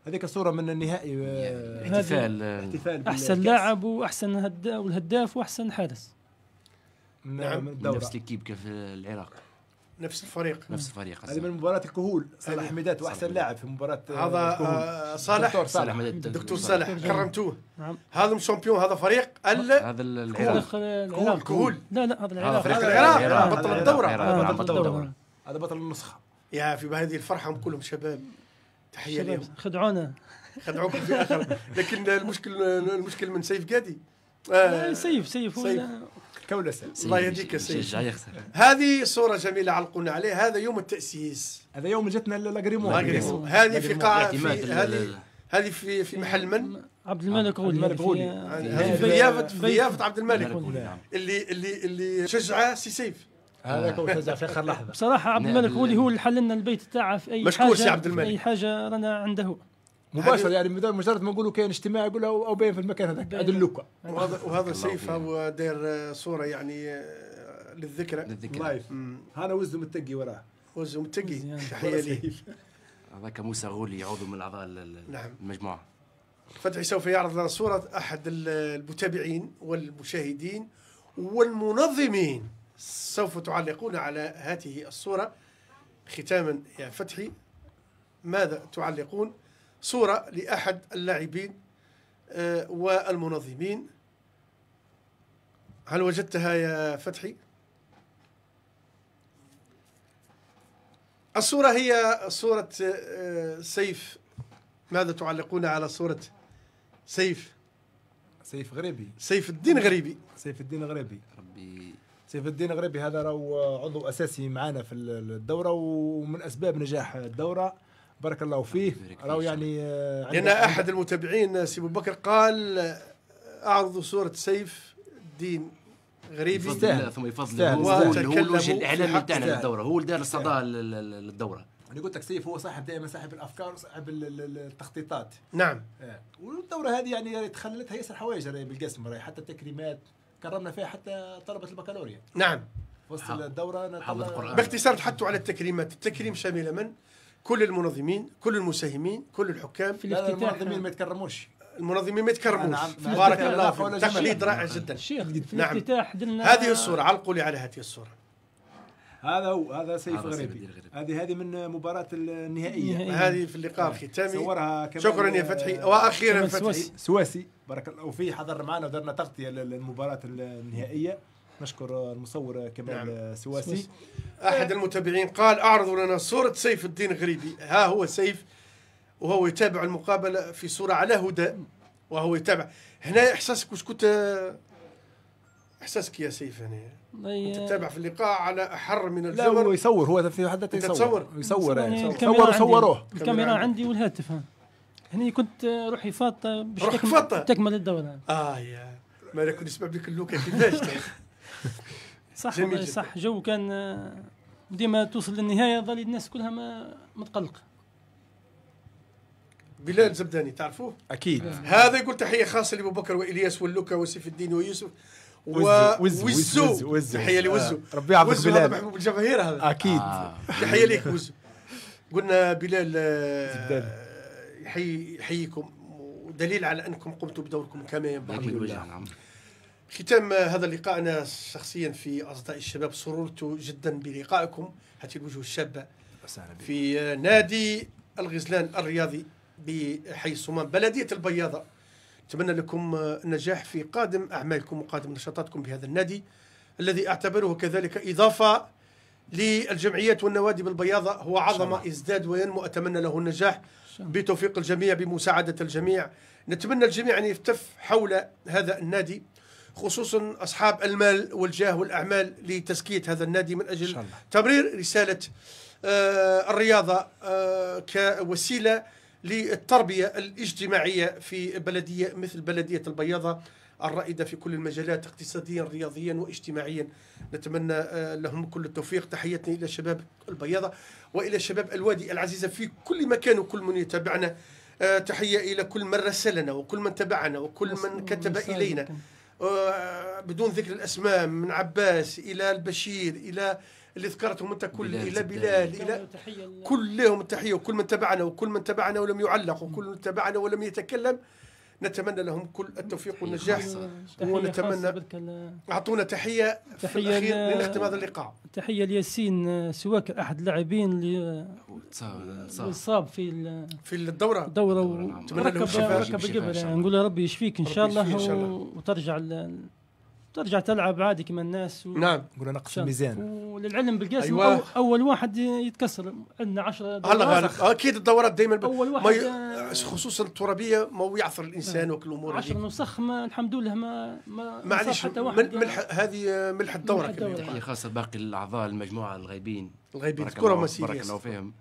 هذيك صورة من النهائي آه، يعني احتفال احتفال آه، احسن لاعب واحسن هداف والهداف واحسن حارس نعم من نفس الكيبكة في العراق نفس الفريق نفس الفريق هذه من مباراة الكهول صالح حميدات واحسن لاعب في مباراة آه، هذا صالح صالح الدكتور دكتور صالح كرمتوه نعم هذا شامبيون هذا فريق ال هذا الكهول لا لا هذا العراق هذا العراق بطل الدورة بطل الدورة هذا بطل النسخة يا في هذه الفرحة كلهم شباب تحية لهم خدعونا خدعوكم في الاخر لكن المشكل المشكل من سيف قادي آه، سيف سيف, سيف. كون الله يهديك يا سيدي هذه صوره جميله علقونا عليه هذا يوم التاسيس هذا يوم جتنا لاكريمون هذه في قاعه هذه هذه في في محل من؟ عبد الملك غولي عبد الملك غولي ضيافه ضيافه عبد الملك غولي نعم. اللي اللي اللي شجعه سي سيف هذا هو شجع في اخر لحظه بصراحه عبد نعم. الملك غولي هو اللي حل لنا البيت تاعه في اي حاجه مشكور سي عبد الملك اي حاجه رانا عنده مباشره يعني مجرد ما نقولوا كاين اجتماع يقول او باين في المكان هذاك اللوكا وهذا وهذا سيف هو داير صوره يعني آه، للذكرى للذكرى لايف هذا وزو متقي وراه وزو متقي تحيه ليه هذاك موسى غولي عضو من اعضاء نعم المجموعه فتحي سوف يعرض صورة أحد المتابعين والمشاهدين والمنظمين سوف تعلقون على هذه الصورة ختاما يا فتحي ماذا تعلقون صورة لأحد اللاعبين آه، والمنظمين هل وجدتها يا فتحي؟ الصورة هي صورة آه، سيف ماذا تعلقون على صورة سيف؟ سيف غريبي سيف الدين غريبي سيف الدين غريبي ربي سيف الدين غريبي هذا راهو عضو اساسي معنا في الدوره ومن اسباب نجاح الدوره بارك الله فيه راهو يعني آه، لان احد المتابعين سي ابو بكر قال اعرضوا صوره سيف الدين غريبي يفضل ثم يفضل هو, هو الوجه الاعلامي بتاعنا للدوره هو اللي دار الصدى للدوره انا يعني قلت لك سيف هو صاحب دائما صاحب الافكار وصاحب التخطيطات نعم آه. والدوره هذه يعني تخللتها ياسر حوايج بالقسم حتى التكريمات كرمنا فيها حتى طلبه البكالوريا نعم وسط الدوره باختصار تحطوا على التكريمات التكريم شامله من كل المنظمين كل المساهمين كل الحكام في الافتتاح المنظمين يعني. ما يتكرموش المنظمين ما يتكرموش نعم، نعم. بارك الله فيك تقليد رائع جدا شيخ في نعم. الافتتاح درنا هذه الصوره علقوا لي على هذه الصوره هذا هو هذا سيف غريبي هذه هذه من مباراه النهائيه نعم. هذه في اللقاء الختامي صورها كمان شكرا يا فتحي واخيرا فتحي سواسي بارك الله وفيه حضر معنا ودرنا تغطيه للمباراه النهائيه نشكر المصور كمال نعم. سواسي احد المتابعين قال اعرضوا لنا صوره سيف الدين غريبي ها هو سيف وهو يتابع المقابله في صوره على هدى وهو يتابع هنا احساسك واش كنت احساسك يا سيف هنا انت طيب. تتابع في اللقاء على احر من الجمر لا هو يصور هو في حد يصور تصور يصور يعني صوروه الكاميرا عندي والهاتف ها هني كنت روحي فاطه باش تكمل الدوره اه يا ما كنت نسمع بك اللوكه كيفاش صح جميل صح جو كان آه، ديما توصل للنهايه ظل الناس كلها ما متقلق بلال زبداني تعرفوه؟ اكيد هذا يقول تحيه خاصه لابو بكر والياس واللوكا وسيف الدين ويوسف وزو وزو تحيه لوزو آه، ربي يعطيك بلال محبوب الجماهير هذا اكيد آه. تحيه ليك وزو قلنا بلال يحييكم ودليل على انكم قمتم بدوركم كما ينبغي الحمد لله نعم. ختام هذا اللقاء أنا شخصيا في أصدقائي الشباب سررت جدا بلقائكم هذه الوجوه الشابة في نادي الغزلان الرياضي بحي صمان بلدية البياضة أتمنى لكم النجاح في قادم أعمالكم وقادم نشاطاتكم بهذا النادي الذي أعتبره كذلك إضافة للجمعيات والنوادي بالبياضة هو عظمة ازداد وينمو أتمنى له النجاح بتوفيق الجميع بمساعدة الجميع نتمنى الجميع أن يفتف حول هذا النادي خصوصا أصحاب المال والجاه والأعمال لتزكية هذا النادي من أجل تبرير رسالة آه، الرياضة آه، كوسيلة للتربية الاجتماعية في بلدية مثل بلدية البياضة الرائدة في كل المجالات اقتصاديا رياضيا واجتماعيا نتمنى آه، لهم كل التوفيق تحياتنا إلى شباب البياضة وإلى شباب الوادي العزيزة في كل مكان وكل من يتابعنا تحية إلى كل من رسلنا وكل من تبعنا وكل من كتب إلينا آه، بدون ذكر الاسماء من عباس الى البشير الى اللي ذكرتهم انت كل بلال الى بلال الى كلهم التحيه وكل من تبعنا وكل من تبعنا ولم يعلق وكل من تبعنا ولم يتكلم نتمنى لهم كل التوفيق والنجاح ونتمنى اعطونا تحيه في الاخير لنختم هذا اللقاء تحيه لياسين آه، سواك احد اللاعبين اللي آه، صاب في في الدوره الدوره نعم. نتمنى لهم الشفاء ركب يا ربي يشفيك ان شاء الله وترجع ترجع تلعب عادي كما الناس و... نعم انا اقسم الميزان وللعلم بالقياس أيوة. أو اول واحد يتكسر عندنا 10 دورات غالب اكيد الدورات دائما ب... اول واحد ي... آه... خصوصا الترابيه ما يعثر الانسان آه. وكل الامور 10 نسخ ما الحمد لله ما ما معليش حتى واحد يعني. ملح هذه ملح الدوره تحيه خاصه باقي الاعضاء المجموعه الغايبين الغايبين مسيريه بارك الله فيهم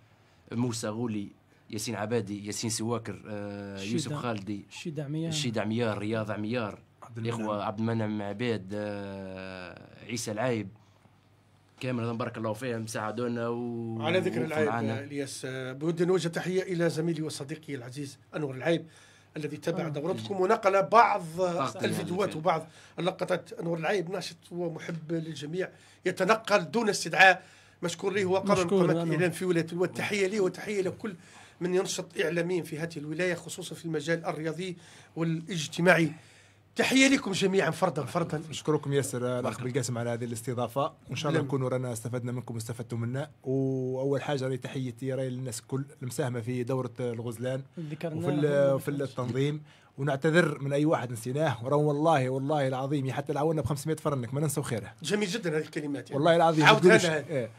موسى غولي ياسين عبادي ياسين سواكر آه يوسف خالدي الشيد عميار الشيد عميار رياض عميار عبد الاخوه عبد المنعم عبيد آه، عيسى العايب كامل بارك الله فيهم ساعدونا و... على ذكر العايب الياس بودي نوجه تحيه الى زميلي وصديقي العزيز انور العايب الذي تبع آه. دورتكم ونقل بعض الفيديوهات وبعض اللقطات انور العايب ناشط ومحب للجميع يتنقل دون استدعاء مشكور ليه وقرر مقامات الاعلام في ولايه والتحيه ليه وتحيه لكل من ينشط اعلاميا في هذه الولايه خصوصا في المجال الرياضي والاجتماعي تحيه لكم جميعا فردا فردا نشكركم ياسر الاخ بالقاسم نعم. على هذه الاستضافه وان شاء الله نعم. نكونوا رانا استفدنا منكم واستفدتوا منا واول حاجه راهي تحيتي راهي للناس كل المساهمه في دوره الغزلان وفي في التنظيم ونعتذر من اي واحد نسيناه وراه والله والله العظيم حتى لو عاونا ب 500 فرنك ما ننسوا خيره جميل جدا هذه الكلمات يعني. والله العظيم عاود هذا إيه.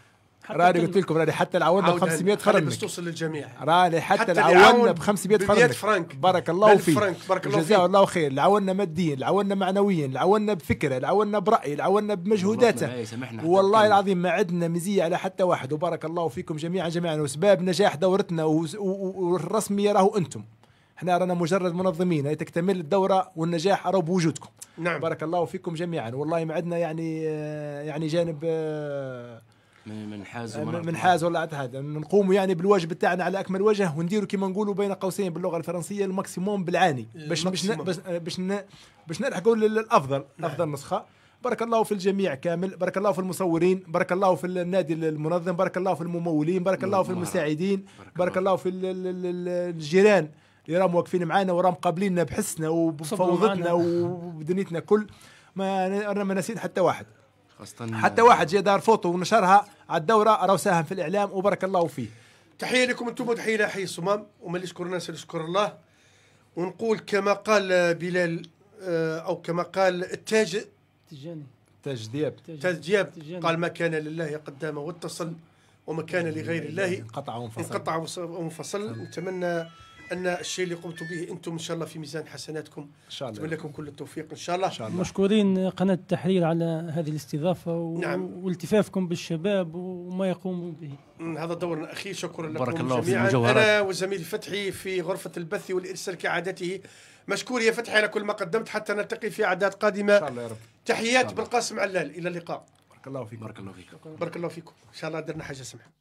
راني قلت لكم راني حتى العونا ب 500 فرنك بس توصل للجميع راني حتى, حتى العونا ب 500 فرنك فرنك بارك الله فيك فرنك بارك الله جزاه الله خير العونا ماديا العونا معنويا العونا بفكره العونا براي العونا بمجهوداته إيه، والله العظيم ما عندنا مزيه على حتى واحد وبارك الله فيكم جميعا جميعا وسباب نجاح دورتنا والرسميه راهو انتم احنا رانا مجرد منظمين هي تكتمل الدوره والنجاح راهو بوجودكم نعم بارك الله فيكم جميعا والله ما عندنا يعني آه، يعني جانب آه، منحاز منحاز ولا عاد نقوموا يعني, يعني بالواجب تاعنا على اكمل وجه ونديروا كما نقولوا بين قوسين باللغه الفرنسيه الماكسيموم بالعاني باش باش باش باش نلحقوا للافضل نعم. افضل نسخه بارك الله في الجميع كامل بارك الله في المصورين بارك الله في النادي المنظم بارك الله في الممولين بارك الله في نعم. المساعدين بارك الله في الجيران اللي راهم واقفين معانا وراهم قابليننا بحسنا وبفوضتنا ودنيتنا كل ما انا ما نسيت حتى واحد حتى واحد جاء دار فوتو ونشرها على الدوره راه ساهم في الاعلام وبارك الله فيه تحيه لكم انتم تحيه لحي الصمام ومن اللي يشكر الناس يشكر الله ونقول كما قال بلال آه، او كما قال التاج تجاني تاج دياب تاج دياب قال ما كان لله قدام واتصل وما كان لغير الله انقطع وانفصل انقطع وانفصل نتمنى ان الشيء اللي قمتم به انتم ان شاء الله في ميزان حسناتكم ان شاء الله نتمنى لكم كل التوفيق ان شاء الله, إن شاء الله. مشكورين قناه التحرير على هذه الاستضافه و... نعم. والتفافكم بالشباب وما يقوموا به هذا دورنا الاخير شكرا لكم بارك الله جميعا في انا وزميلي فتحي في غرفه البث والارسال كعادته مشكور يا فتحي على كل ما قدمت حتى نلتقي في اعداد قادمه ان شاء الله يا رب تحيات بالقاسم علال الى اللقاء بارك الله فيكم بارك الله فيكم بارك الله فيكم ان شاء الله درنا حاجه سمحه